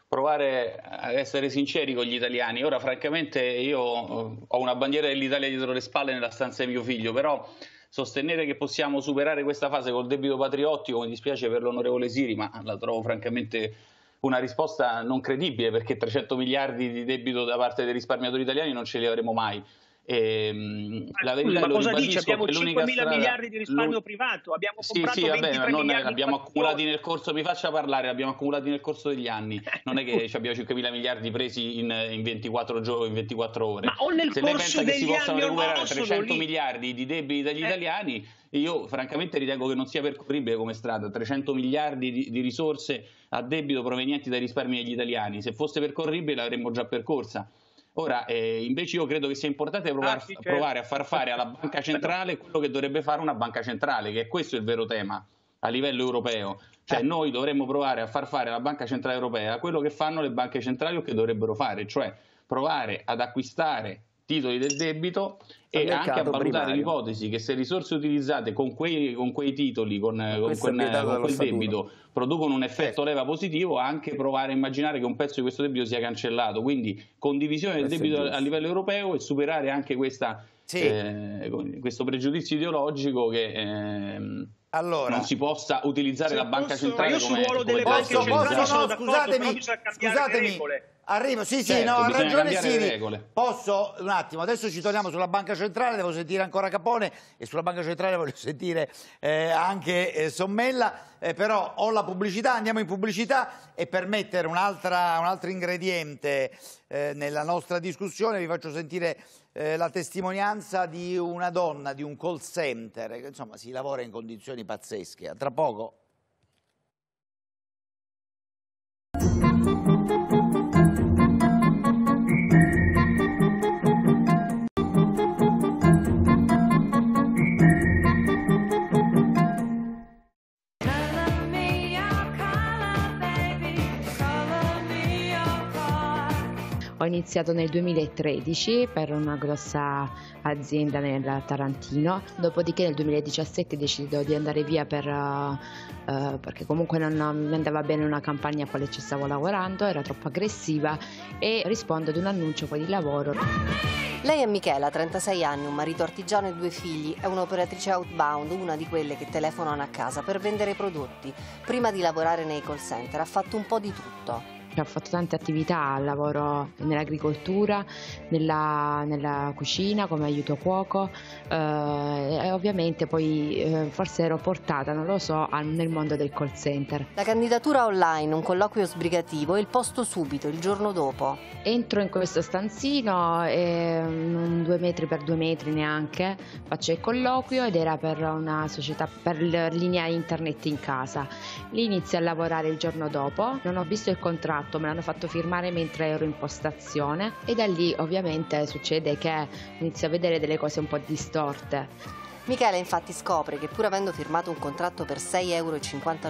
Speaker 4: provare ad essere sinceri con gli italiani. Ora, francamente, io eh, ho una bandiera dell'Italia dietro le spalle nella stanza di mio figlio, però sostenere che possiamo superare questa fase col debito patriottico, mi dispiace per l'onorevole Siri, ma la trovo francamente una risposta non credibile perché 300 miliardi di debito da parte dei risparmiatori italiani non ce li avremo mai. Ehm, la verità ma cosa dice? Abbiamo 5 mila strada... miliardi di risparmio
Speaker 8: privato, abbiamo sì, comprato sì, vabbè, ma non abbiamo
Speaker 4: accumulati nel corso, mi faccia parlare, abbiamo accumulati nel corso degli anni, non è che abbiamo 5 mila miliardi presi in, in, 24 gio- in 24 ore. Ma o nel Se corso lei pensa che si possano recuperare 300 lì. miliardi di debiti dagli eh. italiani, io francamente ritengo che non sia percorribile come strada 300 miliardi di, di, risorse a debito provenienti dai risparmi degli italiani. Se fosse percorribile l'avremmo già percorsa. Ora, eh, invece, io credo che sia importante provare, ah, sì, certo. provare, a far fare alla banca centrale quello che dovrebbe fare una banca centrale, che è questo il vero tema a livello europeo. Cioè, certo. noi dovremmo provare a far fare alla Banca Centrale Europea quello che fanno le banche centrali o che dovrebbero fare, cioè provare ad acquistare titoli del debito e anche a valutare l'ipotesi che se risorse utilizzate con quei, con quei titoli, con, con, con quel statuto. debito, producono un effetto ecco. leva positivo, anche provare a immaginare che un pezzo di questo debito sia cancellato. Quindi condivisione del debito a livello europeo e superare anche questa, sì. eh, questo pregiudizio ideologico che... Eh, allora, non si possa utilizzare la banca posso, centrale io sul ruolo delle banche posso, centrali posso, sono no,
Speaker 6: scusatemi, scusatemi arrivo sì sì certo, no ha ragione Siri posso un attimo adesso ci torniamo sulla banca centrale devo sentire ancora Capone e sulla banca centrale voglio sentire eh, anche eh, Sommella eh, però ho la pubblicità andiamo in pubblicità e per mettere un, un altro ingrediente eh, nella nostra discussione vi faccio sentire eh, la testimonianza di una donna di un call center, che insomma si lavora in condizioni pazzesche. Tra poco.
Speaker 3: iniziato nel 2013 per una grossa azienda nel Tarantino, dopodiché nel 2017 decido di andare via per, uh, perché comunque non mi andava bene una campagna a quale ci stavo lavorando, era troppo aggressiva e rispondo ad un annuncio poi di lavoro.
Speaker 5: Lei è Michela, 36 anni, un marito artigiano e due figli, è un'operatrice outbound, una di quelle che telefonano a casa per vendere prodotti. Prima di lavorare nei call center ha fatto un po' di tutto
Speaker 3: ha fatto tante attività, lavoro nell'agricoltura, nella, nella, cucina come aiuto cuoco eh, e ovviamente poi eh, forse ero portata, non lo so, al, nel mondo del call center. La
Speaker 5: candidatura online, un colloquio sbrigativo e il posto subito, il giorno dopo.
Speaker 3: Entro in questo stanzino, eh, non mm, due metri per due metri neanche, faccio il colloquio ed era per una società per linea internet in casa. Lì inizio a lavorare il giorno dopo, non ho visto il contratto firmato, me l'hanno fatto firmare mentre ero in postazione e da lì ovviamente succede che inizio a vedere delle cose un po' distorte Michele infatti
Speaker 5: scopre che pur avendo firmato un contratto per 6,50 euro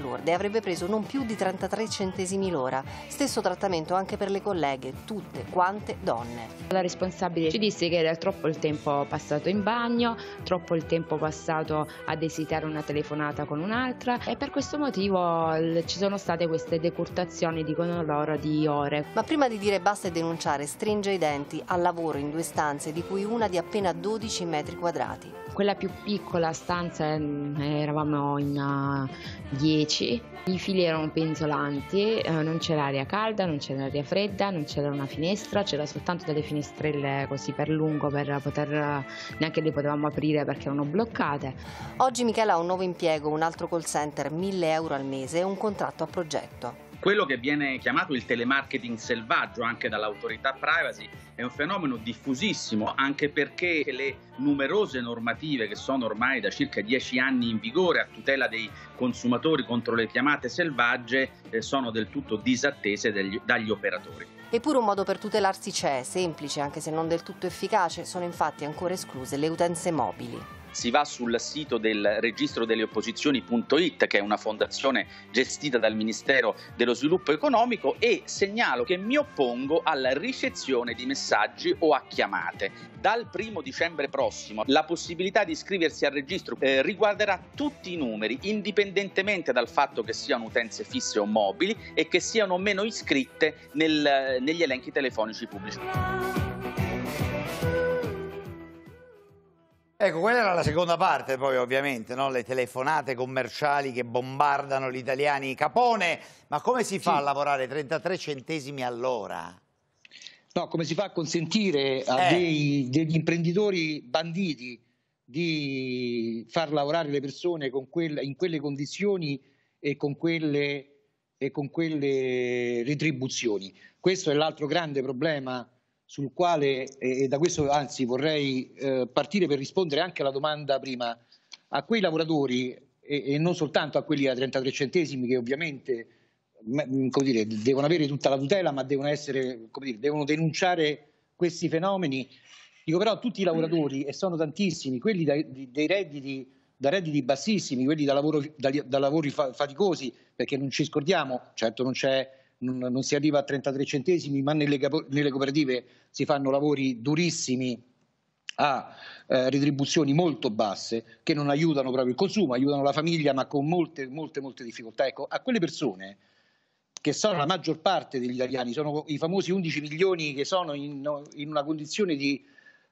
Speaker 5: lorde avrebbe preso non più di 33 centesimi l'ora, stesso trattamento anche per le colleghe, tutte quante donne.
Speaker 3: La responsabile ci disse che era troppo il tempo passato in bagno, troppo il tempo passato ad esitare una telefonata con un'altra e per questo motivo ci sono state queste decurtazioni, dicono loro, di ore. Ma prima di dire basta e denunciare, stringe i denti al
Speaker 5: lavoro in due stanze di cui una di appena 12 metri quadrati.
Speaker 3: Quella più piccola stanza, eh, eravamo in 10, eh, i fili erano penzolanti, eh, non c'era aria calda, non c'era aria fredda, non c'era una finestra, c'era soltanto delle finestrelle così per lungo per poter, neanche le potevamo aprire perché erano bloccate.
Speaker 5: Oggi Michela ha un nuovo impiego, un altro call center, 1000 euro al mese e un contratto a progetto.
Speaker 4: Quello che viene chiamato il telemarketing selvaggio anche dall'autorità privacy è un fenomeno diffusissimo anche perché le numerose normative che sono ormai da circa dieci anni in vigore a tutela dei consumatori contro le chiamate selvagge eh, sono del tutto disattese degli, dagli operatori.
Speaker 5: Eppure un modo per tutelarsi c'è, semplice anche se non del tutto efficace, sono infatti ancora escluse le utenze mobili
Speaker 4: si va sul sito del registro delle opposizioni.it, che è una fondazione gestita dal Ministero dello Sviluppo Economico, e segnalo che mi oppongo alla ricezione di messaggi o a chiamate. Dal primo dicembre prossimo la possibilità di iscriversi al registro eh, riguarderà tutti i numeri, indipendentemente dal fatto che siano utenze fisse o mobili e che siano meno iscritte nel, negli elenchi telefonici pubblici.
Speaker 6: Ecco, quella era la seconda parte poi ovviamente, no? le telefonate commerciali che bombardano gli italiani. Capone, ma come si fa sì. a lavorare 33 centesimi all'ora?
Speaker 9: No, come si fa a consentire a eh. dei, degli imprenditori banditi di far lavorare le persone quel, in quelle condizioni e con quelle, e con quelle retribuzioni? Questo è l'altro grande problema sul quale, e da questo anzi vorrei eh, partire per rispondere anche alla domanda prima, a quei lavoratori e, non soltanto a quelli a 33 centesimi che ovviamente dire, devono avere tutta la tutela ma devono, essere, dire, devono denunciare questi fenomeni, dico però a tutti i lavoratori, e sono tantissimi, quelli da, dei redditi da redditi bassissimi, quelli da, lavoro, da, da lavori fa, faticosi, perché non ci scordiamo, certo non c'è non, non si arriva a 33 centesimi, ma nelle, nelle cooperative si fanno lavori durissimi a eh, retribuzioni molto basse che non aiutano proprio il consumo, aiutano la famiglia ma con molte, molte, molte difficoltà. Ecco, a quelle persone che sono la maggior parte degli italiani, sono i famosi 11 milioni che sono in, in una condizione di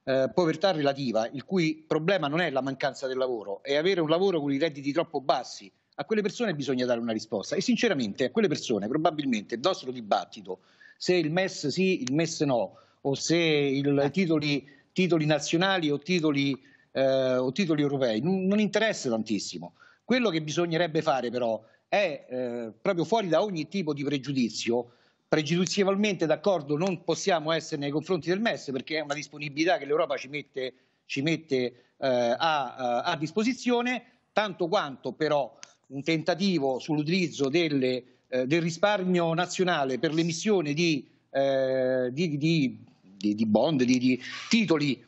Speaker 9: eh, povertà relativa, il cui problema non è la mancanza del lavoro, è avere un lavoro con i redditi troppo bassi, a quelle persone bisogna dare una risposta e sinceramente a quelle persone probabilmente il nostro dibattito, se il MES sì, il MES no, o se i eh. titoli, titoli, nazionali o titoli, eh, o titoli europei, non, non, interessa tantissimo. Quello che bisognerebbe fare però è eh, proprio fuori da ogni tipo di pregiudizio, pregiudizievolmente d'accordo non possiamo essere nei confronti del MES perché è una disponibilità che l'Europa ci mette, ci mette eh, a, eh, a, disposizione, tanto quanto però un tentativo sull'utilizzo delle, eh, del risparmio nazionale per l'emissione di, eh, di, di, di bond, di, titoli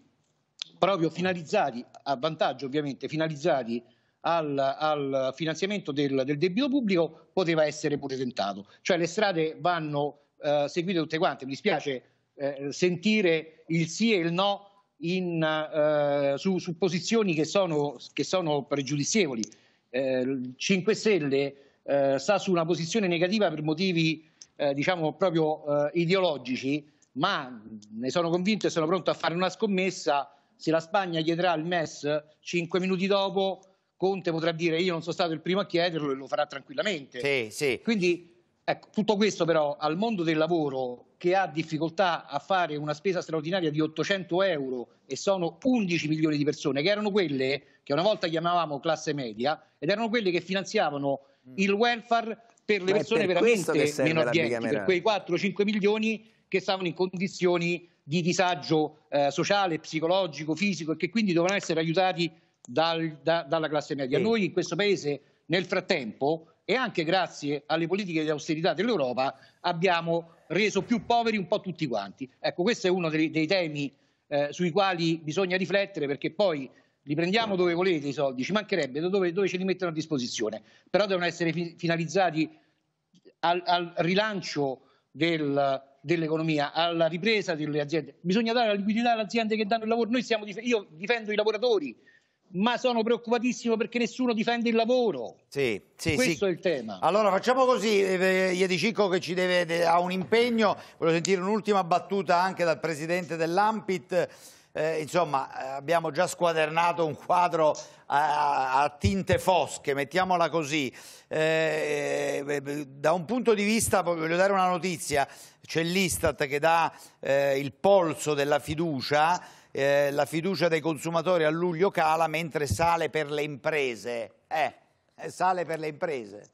Speaker 9: proprio finalizzati, a vantaggio ovviamente, finalizzati al, al finanziamento del, del, debito pubblico, poteva essere pure tentato. Cioè le strade vanno eh, seguite tutte quante. Mi dispiace eh, sentire il sì e il no in, eh, su, su, posizioni che sono, che sono pregiudizievoli eh, 5 Stelle eh, sta su una posizione negativa per motivi eh, diciamo proprio eh, ideologici, ma ne sono convinto e sono pronto a fare una scommessa. Se la Spagna chiederà il MES 5 minuti dopo, Conte potrà dire io non sono stato il primo a chiederlo e lo farà tranquillamente. Sì, sì. Quindi Ecco, tutto questo però al mondo del lavoro che ha difficoltà a fare una spesa straordinaria di 800 euro e sono 11 milioni di persone, che erano quelle che una volta chiamavamo classe media ed erano quelle che finanziavano mm. il welfare per le persone per veramente meno abbienti, per quei 4-5 milioni che stavano in condizioni di disagio eh, sociale, psicologico, fisico e che quindi dovevano essere aiutati dal, da, dalla classe media. Sì. Noi in questo paese nel frattempo e anche grazie alle politiche di austerità dell'Europa abbiamo reso più poveri un po' tutti quanti. Ecco, questo è uno dei, dei temi eh, sui quali bisogna riflettere perché poi li prendiamo dove volete i soldi, ci mancherebbe dove, dove ce li mettono a disposizione, però devono essere fi finalizzati al, al rilancio del, dell'economia, alla ripresa delle aziende. Bisogna dare la liquidità alle aziende che danno il lavoro. Dif io difendo i lavoratori, ma sono preoccupatissimo perché nessuno difende il lavoro.
Speaker 6: Sì, sì, Questo sì. è il tema. Allora facciamo così, eh, Iedicicco che ci deve, ha un impegno, voglio sentire un'ultima battuta anche dal presidente dell'Ampit. Eh, insomma, eh, abbiamo già squadernato un quadro a, a tinte fosche, mettiamola così. Eh, eh da un punto di vista, voglio dare una notizia, c'è l'Istat che dà eh, il polso della fiducia eh, la fiducia dei consumatori a luglio cala mentre sale per le imprese. Eh, eh sale per le imprese.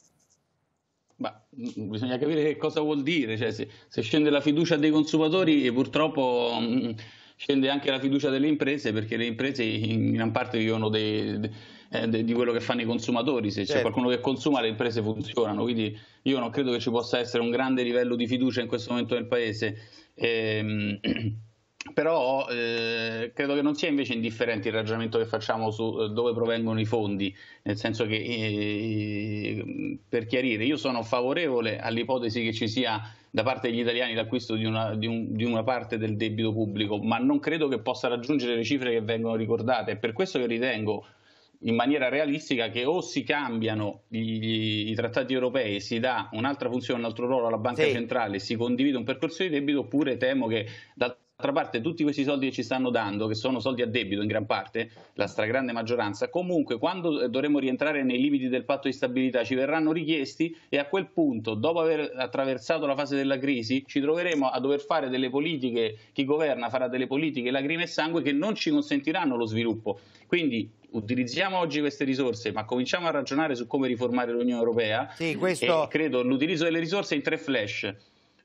Speaker 4: Ma mm, mm, bisogna capire che cosa vuol dire, cioè, se, se, scende la fiducia dei consumatori eh, purtroppo mh, mm, scende anche la fiducia delle imprese perché le imprese in gran parte vivono dei, de, di quello che fanno i consumatori, se certo. c'è qualcuno che consuma le imprese funzionano, quindi io non credo che ci possa essere un grande livello di fiducia in questo momento nel Paese. Ehm, però eh, credo che non sia invece indifferente il ragionamento che facciamo su eh, dove provengono i fondi, nel senso che eh, per chiarire io sono favorevole all'ipotesi che ci sia da parte degli italiani l'acquisto di una, di, un, di una, parte del debito pubblico, ma non credo che possa raggiungere le cifre che vengono ricordate, è per questo che ritengo in maniera realistica che o si cambiano gli, i trattati europei, si dà un'altra funzione, un altro ruolo alla banca sì. centrale, si condivide un percorso di debito, oppure temo che d'altra D'altra parte tutti questi soldi che ci stanno dando, che sono soldi a debito in gran parte, la stragrande maggioranza, comunque quando eh, dovremo rientrare nei limiti del patto di stabilità ci verranno richiesti e a quel punto, dopo aver attraversato la fase della crisi, ci troveremo a dover fare delle politiche, chi governa farà delle politiche lacrime e sangue che non ci consentiranno lo sviluppo. Quindi utilizziamo oggi queste risorse, ma cominciamo a ragionare su come riformare l'Unione Europea. Sì, questo... credo l'utilizzo delle risorse in tre flash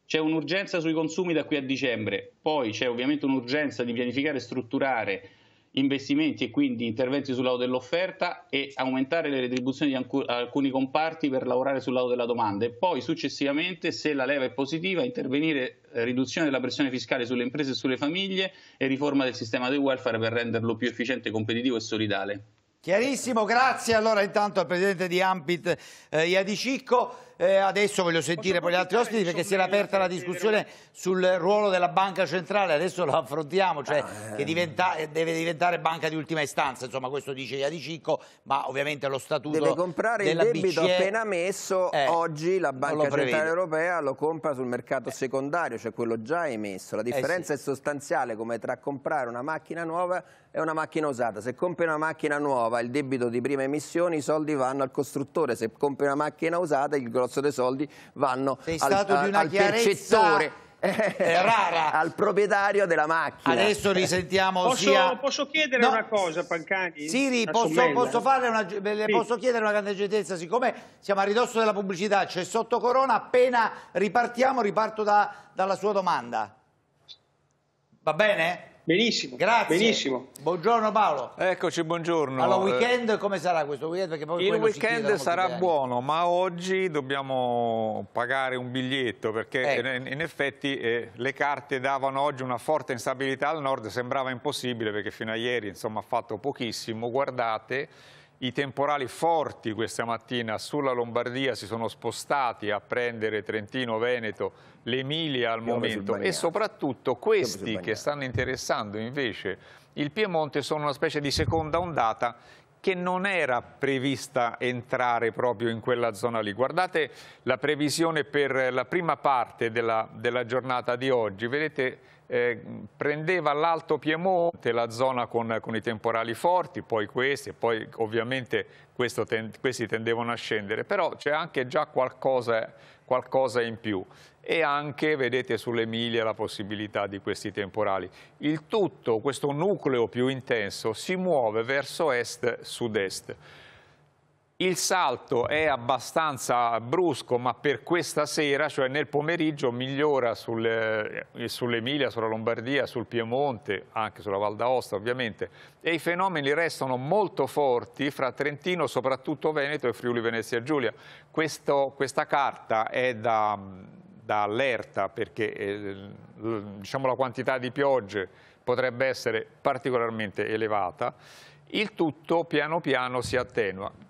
Speaker 4: c'è un'urgenza sui consumi da qui a dicembre, poi c'è ovviamente un'urgenza di pianificare e strutturare investimenti e quindi interventi sul lato dell'offerta e aumentare le retribuzioni di alcuni comparti per lavorare sul lato della domanda e poi successivamente se la leva è positiva intervenire eh, riduzione della pressione fiscale sulle imprese e sulle famiglie e riforma del sistema del welfare per renderlo più efficiente, competitivo e solidale.
Speaker 6: Chiarissimo, grazie allora intanto al presidente di Ampit eh, Iadicicco eh, adesso voglio sentire poi gli altri ospiti perché si era aperta la discussione eh? sul ruolo della banca centrale, adesso lo affrontiamo, cioè ah, eh. che diventa, eh, deve diventare banca di ultima istanza, insomma questo dice Iadicicco, ma ovviamente
Speaker 7: lo statuto Deve comprare il debito BCE, appena messo, eh, oggi la Banca Centrale Europea lo compra sul mercato eh. secondario, cioè quello già emesso, la differenza sì. è sostanziale come tra comprare una macchina nuova e una macchina usata, se compri una macchina nuova il debito di prima emissione, i soldi vanno al costruttore, se compri una macchina usata il grosso grosso dei soldi vanno Sei al, stato a, di una al percettore. È eh, rara. al proprietario della macchina. Adesso risentiamo posso, sia...
Speaker 8: posso chiedere no. una cosa, Pancani? Siri, posso, posso, una, sì.
Speaker 6: posso, chiedere una grande gentilezza? Siccome siamo a ridosso della pubblicità, c'è cioè sotto corona, appena ripartiamo riparto da, dalla sua domanda. Va bene?
Speaker 10: Benissimo, grazie. Benissimo. Buongiorno Paolo. Eccoci, buongiorno. Allora,
Speaker 6: weekend come sarà questo weekend? Il weekend sarà buono,
Speaker 10: ma oggi dobbiamo pagare un biglietto perché ecco. in, in, effetti eh, le carte davano oggi una forte instabilità al nord, sembrava impossibile perché fino a ieri insomma, ha fatto pochissimo. Guardate i temporali forti questa mattina sulla Lombardia si sono spostati a prendere Trentino, Veneto, l'Emilia al momento e soprattutto questi che stanno interessando invece il Piemonte sono una specie di seconda ondata che non era prevista entrare proprio in quella zona lì. Guardate la previsione per la prima parte della, della giornata di oggi, vedete eh, prendeva l'Alto Piemonte, la zona con, con, i temporali forti, poi questi, e poi ovviamente ten, questi tendevano a scendere, però c'è anche già qualcosa, qualcosa in più e anche, vedete sull'Emilia, la possibilità di questi temporali. Il tutto, questo nucleo più intenso, si muove verso est-sud-est. est sud est il salto è abbastanza brusco, ma per questa sera, cioè nel pomeriggio, migliora sulle, eh, sull'Emilia, sulla Lombardia, sul Piemonte, anche sulla Val d'Aosta ovviamente, e i fenomeni restano molto forti fra Trentino, soprattutto Veneto e Friuli Venezia Giulia. Questo, questa carta è da, da allerta perché eh, diciamo, la quantità di piogge potrebbe essere particolarmente elevata. Il tutto piano piano si attenua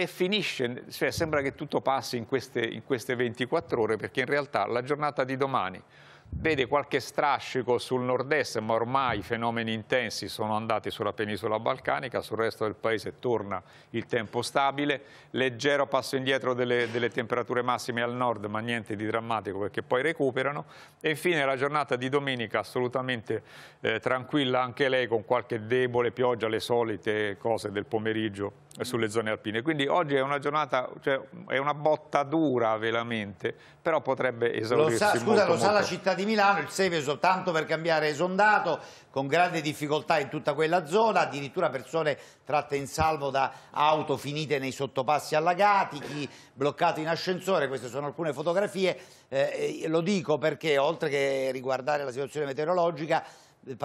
Speaker 10: e finisce, cioè sembra che tutto passi in queste, in queste 24 ore perché in realtà la giornata di domani vede qualche strascico sul nord-est, ma ormai i fenomeni intensi sono andati sulla penisola balcanica, sul resto del paese torna il tempo stabile, leggero passo indietro delle, delle temperature massime al nord, ma niente di drammatico perché poi recuperano, e infine la giornata di domenica assolutamente eh, tranquilla anche lei con qualche debole pioggia, le solite cose del pomeriggio sulle zone alpine. Quindi oggi è una giornata, cioè, è una botta dura veramente, però potrebbe esaurirsi lo sa, molto, Scusa, lo molto. la
Speaker 6: cittadina? di Milano, il Seveso soltanto per cambiare esondato, con grande difficoltà in tutta quella zona, addirittura persone tratte in salvo da auto finite nei sottopassi allagati, chi bloccato in ascensore, queste sono alcune fotografie, eh, eh lo dico perché oltre che riguardare la situazione meteorologica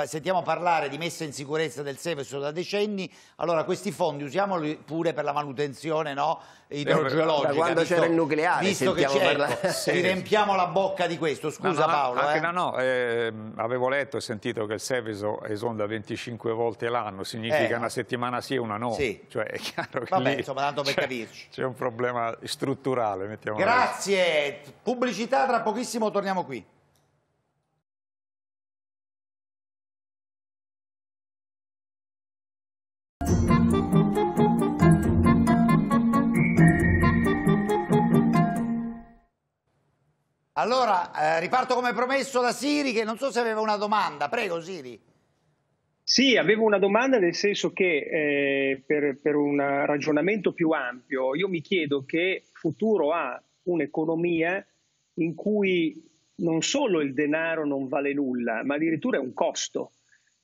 Speaker 6: sentiamo parlare di messa in sicurezza del Seveso da decenni, allora questi fondi usiamoli pure per la manutenzione no, eh, idrogeologica. Da quando c'era il nucleare visto che c'è, ecco, sì. riempiamo la bocca di questo, scusa no, no, Paolo. Anche, eh. No,
Speaker 10: no, eh, avevo letto e sentito che il Seveso esonda 25 volte l'anno, significa eh. una settimana sì e una no. Sì. Cioè, è chiaro Vabbè, lì, insomma, tanto per capirci. C'è un problema strutturale, mettiamo
Speaker 6: Grazie, pubblicità,
Speaker 8: tra pochissimo torniamo qui.
Speaker 6: Allora, eh, riparto come promesso da Siri che non so se aveva una domanda. Prego Siri.
Speaker 8: Sì, avevo una domanda nel senso che eh, per, per, un ragionamento più ampio io mi chiedo che futuro ha un'economia in cui non solo il denaro non vale nulla, ma addirittura è un costo.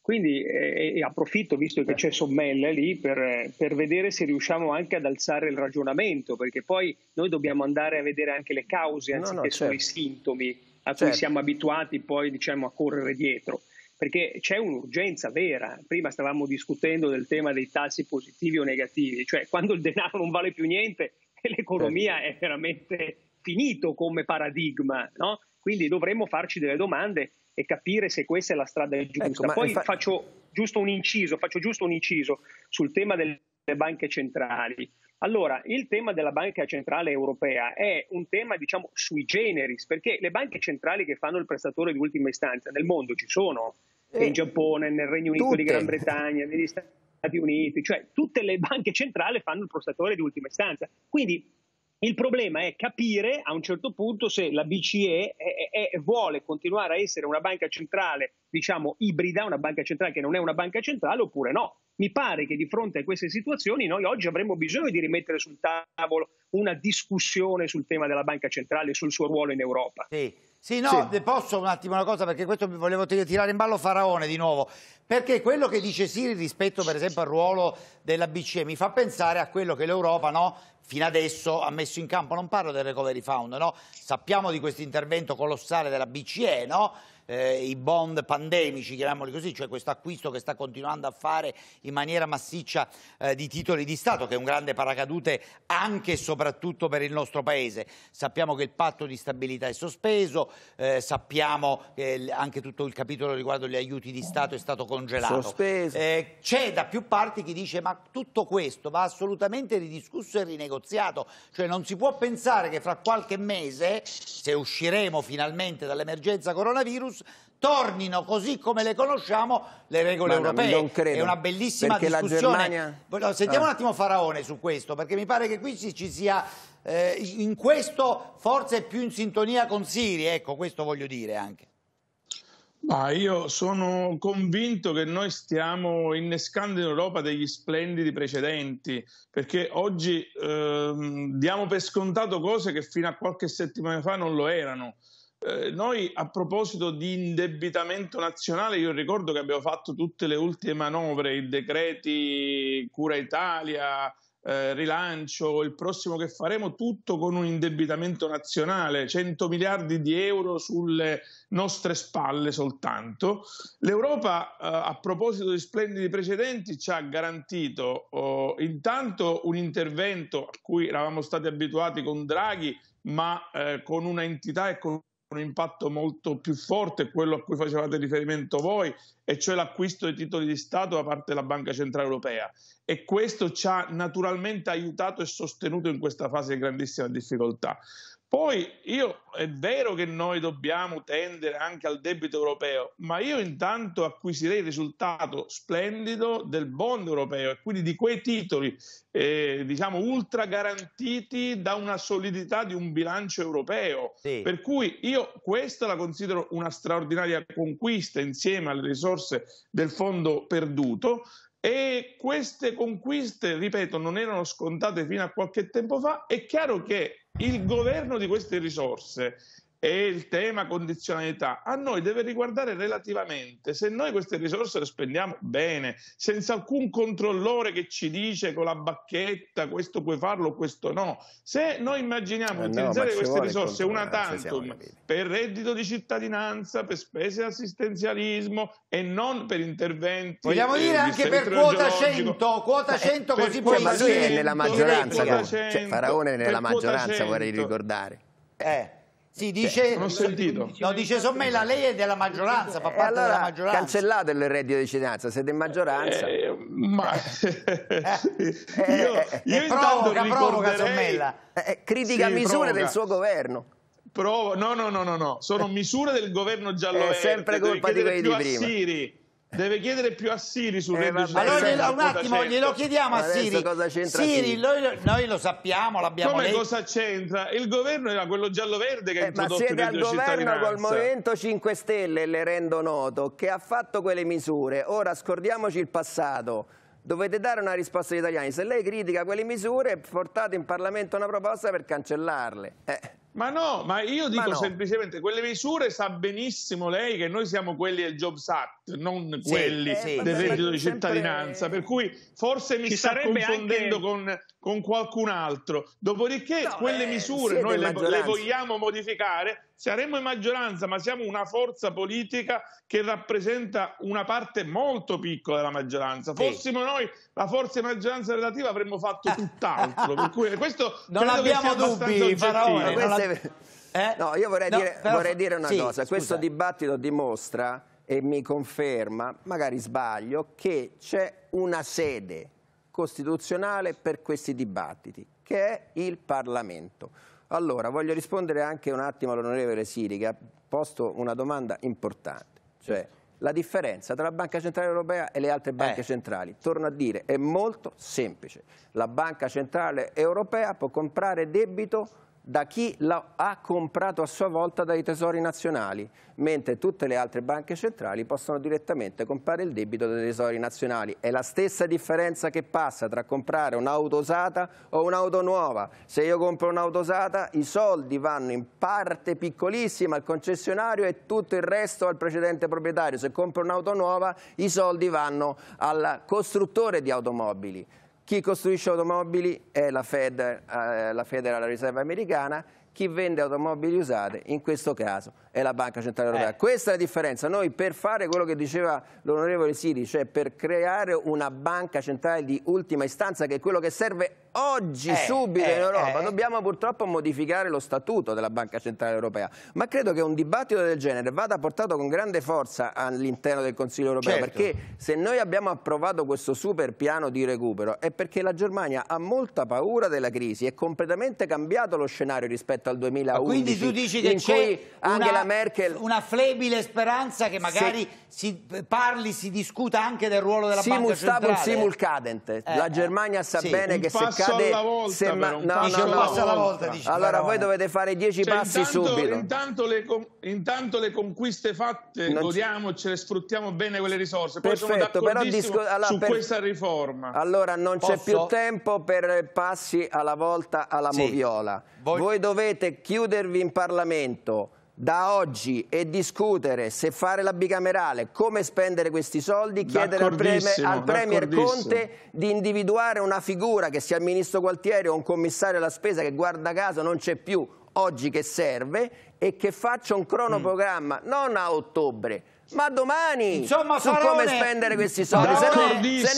Speaker 8: Quindi eh, eh, approfitto, visto che certo. c'è Sommella lì, per, eh, per, vedere se riusciamo anche ad alzare il ragionamento, perché poi noi dobbiamo andare a vedere anche le cause anziché no, no, certo. solo i certo. sintomi a cui certo. siamo abituati poi diciamo, a correre dietro. Perché c'è un'urgenza vera. Prima stavamo discutendo del tema dei tassi positivi o negativi, cioè quando il denaro non vale più niente l'economia certo. è veramente finito come paradigma, no? Quindi dovremmo farci delle domande e capire se questa è la strada ecco, giusta. Ecco, Poi fa... faccio giusto un inciso, faccio giusto un inciso sul tema delle banche centrali. Allora, il tema della Banca Centrale Europea è un tema, diciamo, sui generis, perché le banche centrali che fanno il prestatore di ultima istanza nel mondo ci sono, eh, in Giappone, nel Regno Unito tutte. di Gran Bretagna, negli Stati Uniti, cioè tutte le banche centrali fanno il prestatore di ultima istanza. Quindi il problema è capire a un certo punto se la BCE è, è, vuole continuare a essere una banca centrale, diciamo, ibrida, una banca centrale che non è una banca centrale oppure no. Mi pare che di fronte a queste situazioni noi oggi avremmo bisogno di rimettere sul tavolo una discussione sul tema della banca centrale e sul suo ruolo in Europa. Sì. Sì, no,
Speaker 6: sì. posso un attimo una cosa perché questo volevo tirare in ballo Faraone di nuovo. Perché quello che dice Siri rispetto per esempio al ruolo della BCE mi fa pensare a quello che l'Europa no, fino adesso ha messo in campo, non parlo del recovery fund, no? sappiamo di questo intervento colossale della BCE, no? eh, i bond pandemici, chiamiamoli così, cioè questo acquisto che sta continuando a fare in maniera massiccia eh, di titoli di Stato, che è un grande paracadute anche e soprattutto per il nostro Paese. Sappiamo che il patto di stabilità è sospeso, eh, sappiamo che anche tutto il capitolo riguardo gli aiuti di Stato è stato congelato. Sospeso. Eh, c'è da più parti chi dice ma tutto questo va assolutamente ridiscusso e rinegoziato, cioè non si può pensare che fra qualche mese, se usciremo finalmente dall'emergenza coronavirus, tornino così come le conosciamo le regole Ma europee. Non credo, È una bellissima discussione. Germania... Sentiamo ah. un attimo Faraone su questo, perché mi pare che qui ci, ci sia eh, in questo forse più in sintonia con Siri, ecco, questo voglio dire anche.
Speaker 1: Ma io sono convinto che noi stiamo innescando in Europa degli splendidi precedenti, perché oggi eh, diamo per scontato cose che fino a qualche settimana fa non lo erano. Eh, noi a proposito di indebitamento nazionale, io ricordo che abbiamo fatto tutte le ultime manovre, i decreti Cura Italia, eh, rilancio, il prossimo che faremo, tutto con un indebitamento nazionale, 100 miliardi di euro sulle nostre spalle soltanto. L'Europa, eh, a proposito di splendidi precedenti, ci ha garantito oh, intanto un intervento a cui eravamo stati abituati con Draghi, ma eh, con una entità e con un impatto molto più forte, quello a cui facevate riferimento voi, e cioè l'acquisto dei titoli di Stato da parte della Banca Centrale Europea. E questo ci ha naturalmente aiutato e sostenuto in questa fase di grandissima difficoltà. Poi io, è vero che noi dobbiamo tendere anche al debito europeo, ma io intanto acquisirei il risultato splendido del bond europeo e quindi di quei titoli, eh, diciamo, ultra garantiti da una solidità di un bilancio europeo. Sì. Per cui io questa la considero una straordinaria conquista insieme alle risorse del fondo perduto e queste conquiste, ripeto, non erano scontate fino a qualche tempo fa. È chiaro che il governo di queste risorse e il tema condizionalità a noi deve riguardare relativamente. Se noi queste risorse le spendiamo bene, senza alcun controllore che ci dice con la bacchetta questo puoi farlo, questo no. Se noi immaginiamo eh no, utilizzare queste risorse una tantum per reddito di cittadinanza, per spese di assistenzialismo e non per interventi. Vogliamo eh, dire anche per
Speaker 7: quota 100, quota 100 eh, così puoi Ma lui è nella maggioranza, 100, cioè, Faraone è nella maggioranza, vorrei ricordare.
Speaker 6: Eh. Sì, dice, eh, non
Speaker 7: ho sentito.
Speaker 6: No, dice Sommella, lei è della maggioranza, eh, fa parte allora, della maggioranza.
Speaker 7: Cancellate il reddito di cittadinanza, siete in maggioranza. Eh, ma... eh, eh
Speaker 1: io,
Speaker 6: io
Speaker 7: provoca, provoca Sommella. Eh, critica sì, misure provoca. del suo governo.
Speaker 1: Provo... No, no, no, no, no, sono misure del governo giallo. È sempre colpa di quelli di prima. Siri Deve chiedere più a Siri sul eh, reddito Allora un attimo, glielo chiediamo a Siri. Siri, noi, noi, lo sappiamo, l'abbiamo Come letto. cosa c'entra? Il governo era quello giallo-verde che eh, ha introdotto il reddito Ma siete al governo col Movimento
Speaker 7: 5 Stelle, le rendo noto, che ha fatto quelle misure. Ora scordiamoci il passato dovete dare una risposta agli italiani. Se lei critica quelle misure, portate in Parlamento una proposta per cancellarle. Eh. Ma
Speaker 1: no, ma io dico ma no. semplicemente quelle misure sa benissimo lei che noi siamo quelli del Jobs Act, non sì, quelli eh, del reddito di cittadinanza, sempre... per cui forse mi Ci sta confondendo anche... con con qualcun altro. Dopodiché no, quelle eh, misure noi le, le, vogliamo modificare, saremmo in maggioranza, ma siamo una forza politica che rappresenta una parte molto piccola della maggioranza. Sì. Fossimo noi la forza di maggioranza relativa avremmo fatto ah. tutt'altro. per cui questo non abbiamo dubbi, parole, eh? No, io vorrei, no, dire, però... vorrei dire, una sì, cosa. Scusa. Questo
Speaker 7: dibattito dimostra e mi conferma, magari sbaglio, che c'è una sede costituzionale per questi dibattiti, che è il Parlamento. Allora, voglio rispondere anche un attimo all'onorevole Siri, che ha posto una domanda importante, cioè certo. la differenza tra la Banca Centrale Europea e le altre banche eh. centrali. Torno a dire, è molto semplice. La Banca Centrale Europea può comprare debito da chi la ha comprato a sua volta dai tesori nazionali, mentre tutte le altre banche centrali possono direttamente comprare il debito dai tesori nazionali. È la stessa differenza che passa tra comprare un'auto usata o un'auto nuova. Se io compro un'auto usata, i soldi vanno in parte piccolissima al concessionario e tutto il resto al precedente proprietario. Se compro un'auto nuova, i soldi vanno al costruttore di automobili. Chi costruisce automobili è la, Fed, eh, la Federal Reserve americana, chi vende automobili usate in questo caso è la Banca Centrale Europea. Eh. Questa è la differenza. Noi per fare quello che diceva l'onorevole Siri, cioè per creare una banca centrale di ultima istanza, che è quello che serve oggi, eh, subito eh, in Europa, eh. dobbiamo purtroppo modificare lo statuto della Banca Centrale Europea. Ma credo che un dibattito del genere vada portato con grande forza all'interno del Consiglio Europeo, certo. perché se noi abbiamo approvato questo super piano di recupero è perché la Germania ha molta paura della crisi, è completamente cambiato lo scenario rispetto al 2011. quindi tu dici che c'è anche la Merkel...
Speaker 6: Una flebile speranza che magari sì. si parli, si discuta anche del ruolo della simul Banca Centrale. Simul
Speaker 7: cadent. Eh, la eh. Germania sa sì. bene un che se cade... se ma... no, no, no, no. Volta, allora voi dovete fare dieci cioè, passi intanto, subito.
Speaker 1: Intanto le, intanto le, conquiste fatte, non godiamocele, sfruttiamo bene quelle risorse. Poi Perfetto, però disco... allora, su per... questa
Speaker 7: riforma. Allora non c'è più tempo per passi alla volta alla sì. moviola. Voi... Voi dovete chiudervi in Parlamento da oggi e discutere se fare la bicamerale, come spendere questi soldi, chiedere al Premier, al Premier Conte di individuare una figura che sia il Ministro Gualtieri o un commissario alla spesa che guarda caso non c'è più oggi che serve e che faccia un cronoprogramma mm. non a ottobre, ma domani Insomma, su farone, come spendere questi soldi. Se no,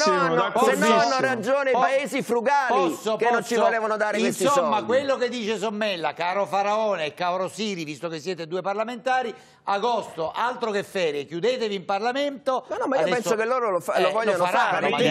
Speaker 7: se no, hanno, se no hanno ragione i paesi frugali posso, che posso. non ci volevano dare Insomma, questi soldi. Insomma, quello
Speaker 6: che dice Sommella, caro Faraone e caro Siri, visto che siete due parlamentari, agosto, altro che ferie, chiudetevi in Parlamento. No, no, ma io penso che loro lo,
Speaker 8: fa, eh, lo vogliono lo faranno, fare.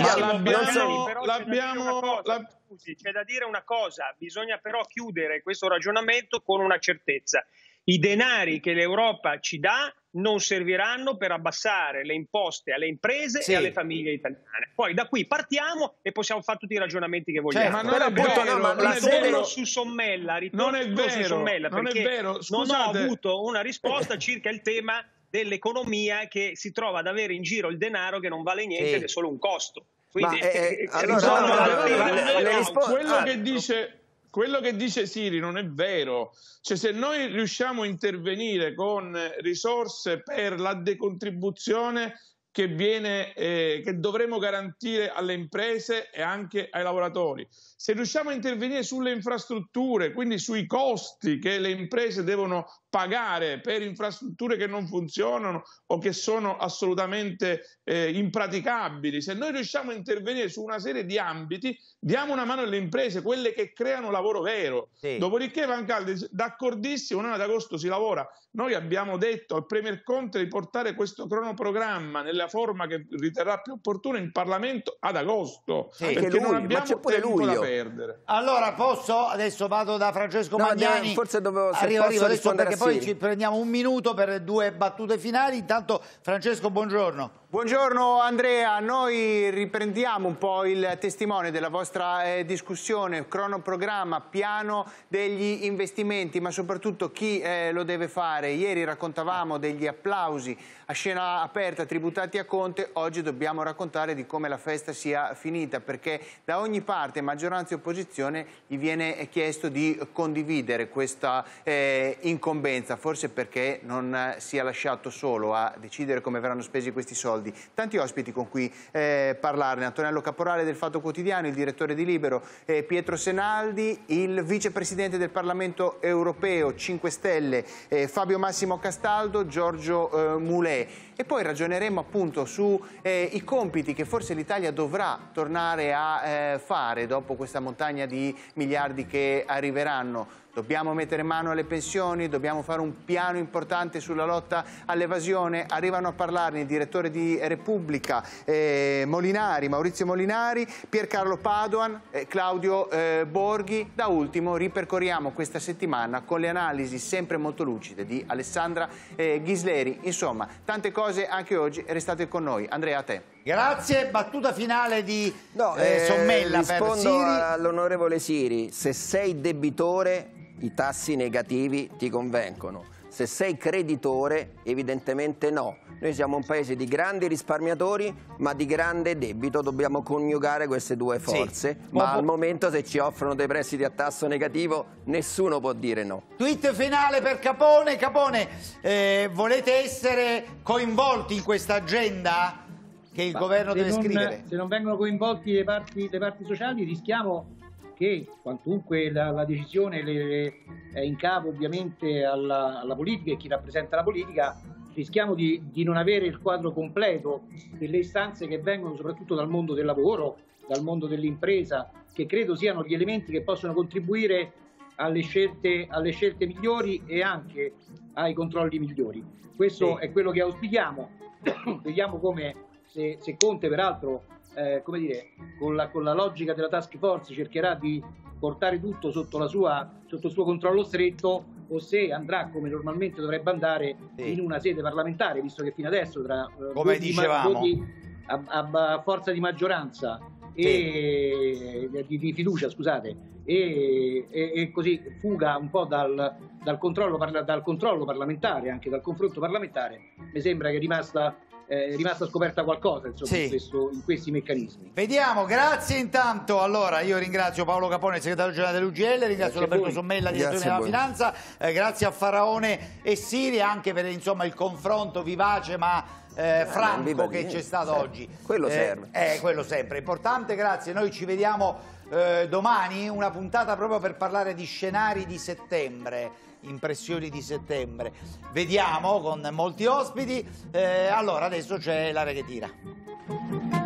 Speaker 8: Diciamo scusi, c'è da dire una cosa, bisogna però chiudere questo ragionamento con una certezza. I denari che l'Europa ci dà non serviranno per abbassare le imposte alle imprese sì. e alle famiglie italiane. Poi da qui partiamo e possiamo fare tutti i ragionamenti che vogliamo. Cioè, ma non Però è vero, no, ma non ritorno su Sommella, ritorno non è vero, su Sommella, non è vero. non ho avuto una risposta circa il tema dell'economia che si trova ad avere in giro il denaro che non vale niente sì. ed è solo un costo. Quindi, ma, eh, eh, eh allora, no, no, no, le, quello che ah,
Speaker 1: dice quello che dice Siri non è vero, cioè se noi riusciamo a intervenire con risorse per la decontribuzione che, viene, eh, che dovremo garantire alle imprese e anche ai lavoratori, se riusciamo a intervenire sulle infrastrutture, quindi sui costi che le imprese devono pagare per infrastrutture che non funzionano o che sono assolutamente eh, impraticabili, se noi riusciamo a intervenire su una serie di ambiti, diamo una mano alle imprese, quelle che creano lavoro vero. Sì. Dopodiché Vancaldi, d'accordissimo, noi ad agosto si lavora. Noi abbiamo detto al Premier Conte di portare questo cronoprogramma nella forma che riterrà più opportuna in Parlamento ad agosto. Sì, perché lui, non abbiamo ma c'è pure luglio, perdere.
Speaker 6: Allora posso? Adesso vado da Francesco no, Magnani. Forse dovevo se arrivo, arrivo adesso perché poi ci prendiamo un minuto per due battute finali. Intanto Francesco, buongiorno.
Speaker 2: Buongiorno Andrea, noi riprendiamo un po' il testimone della vostra eh, discussione, cronoprogramma, piano degli investimenti, ma soprattutto chi eh, lo deve fare. Ieri raccontavamo degli applausi a scena aperta tributati a Conte, oggi dobbiamo raccontare di come la festa sia finita, perché da ogni parte, maggioranza e opposizione, gli viene chiesto di condividere questa eh, incombenza, forse perché non eh, sia lasciato solo a decidere come verranno spesi questi soldi soldi. Tanti ospiti con cui eh, parlarne, Antonello Caporale del Fatto Quotidiano, il direttore di Libero, eh, Pietro Senaldi, il vicepresidente del Parlamento europeo 5 Stelle, eh, Fabio Massimo Castaldo, Giorgio eh, Mulè. E poi ragioneremo appunto sui eh, compiti che forse l'Italia dovrà tornare a eh, fare dopo questa montagna di miliardi che arriveranno Dobbiamo mettere mano alle pensioni, dobbiamo fare un piano importante sulla lotta all'evasione. Arrivano a parlarne il direttore di Repubblica, eh, Molinari, Maurizio Molinari, Piercarlo Paduan, eh, Claudio eh, Borghi. Da ultimo ripercorriamo questa settimana con le analisi sempre molto lucide di Alessandra eh, Ghisleri. Insomma, tante cose anche oggi. Restate con noi. Andrea, a te. Grazie, battuta finale di no, eh, eh Sommella rispondo per Siri.
Speaker 7: all'onorevole Siri, se sei debitore i tassi negativi ti convengono. Se sei creditore, evidentemente no. Noi siamo un paese di grandi risparmiatori, ma di grande debito. Dobbiamo coniugare queste due forze. Sì. Ma, ma al momento, se ci offrono dei prestiti a tasso negativo, nessuno può dire no. Tweet finale per Capone. Capone,
Speaker 9: eh, volete essere coinvolti in questa agenda che il ma governo deve non, scrivere? Se non vengono coinvolti le parti, le parti sociali, rischiamo che quantunque la, la decisione le, le, è in capo ovviamente alla, alla, politica e chi rappresenta la politica, rischiamo di, di, non avere il quadro completo delle istanze che vengono soprattutto dal mondo del lavoro, dal mondo dell'impresa, che credo siano gli elementi che possono contribuire alle scelte, alle scelte migliori e anche ai controlli migliori. Questo sì. è quello che auspichiamo. Vediamo come se, se Conte peraltro eh, come dire, con la, con la, logica della task force cercherà di portare tutto sotto, sua, sotto il suo controllo stretto o se andrà come normalmente dovrebbe andare sì. in una sede parlamentare, visto che fino adesso tra eh, come voti, voti a, a, a, forza di maggioranza e sì. di, di, fiducia, scusate, e, e, e, così fuga un po' dal, dal, controllo, dal controllo parlamentare, anche dal confronto parlamentare, mi sembra che è rimasta è rimasta scoperta qualcosa insomma, sì. in, questo, in, questi meccanismi. Vediamo, grazie intanto. Allora io ringrazio Paolo Capone, segretario
Speaker 6: generale dell'UGL, ringrazio grazie Roberto Sommella, direttore della Finanza, eh, grazie a Faraone e Siri anche per insomma, il confronto vivace ma... Eh, eh franco che c'è stato serve. oggi quello eh, serve eh, quello sempre importante grazie noi ci vediamo eh, domani una puntata proprio per parlare di scenari di settembre impressioni di settembre. Vediamo con molti ospiti. Eh, allora adesso c'è l'area che tira.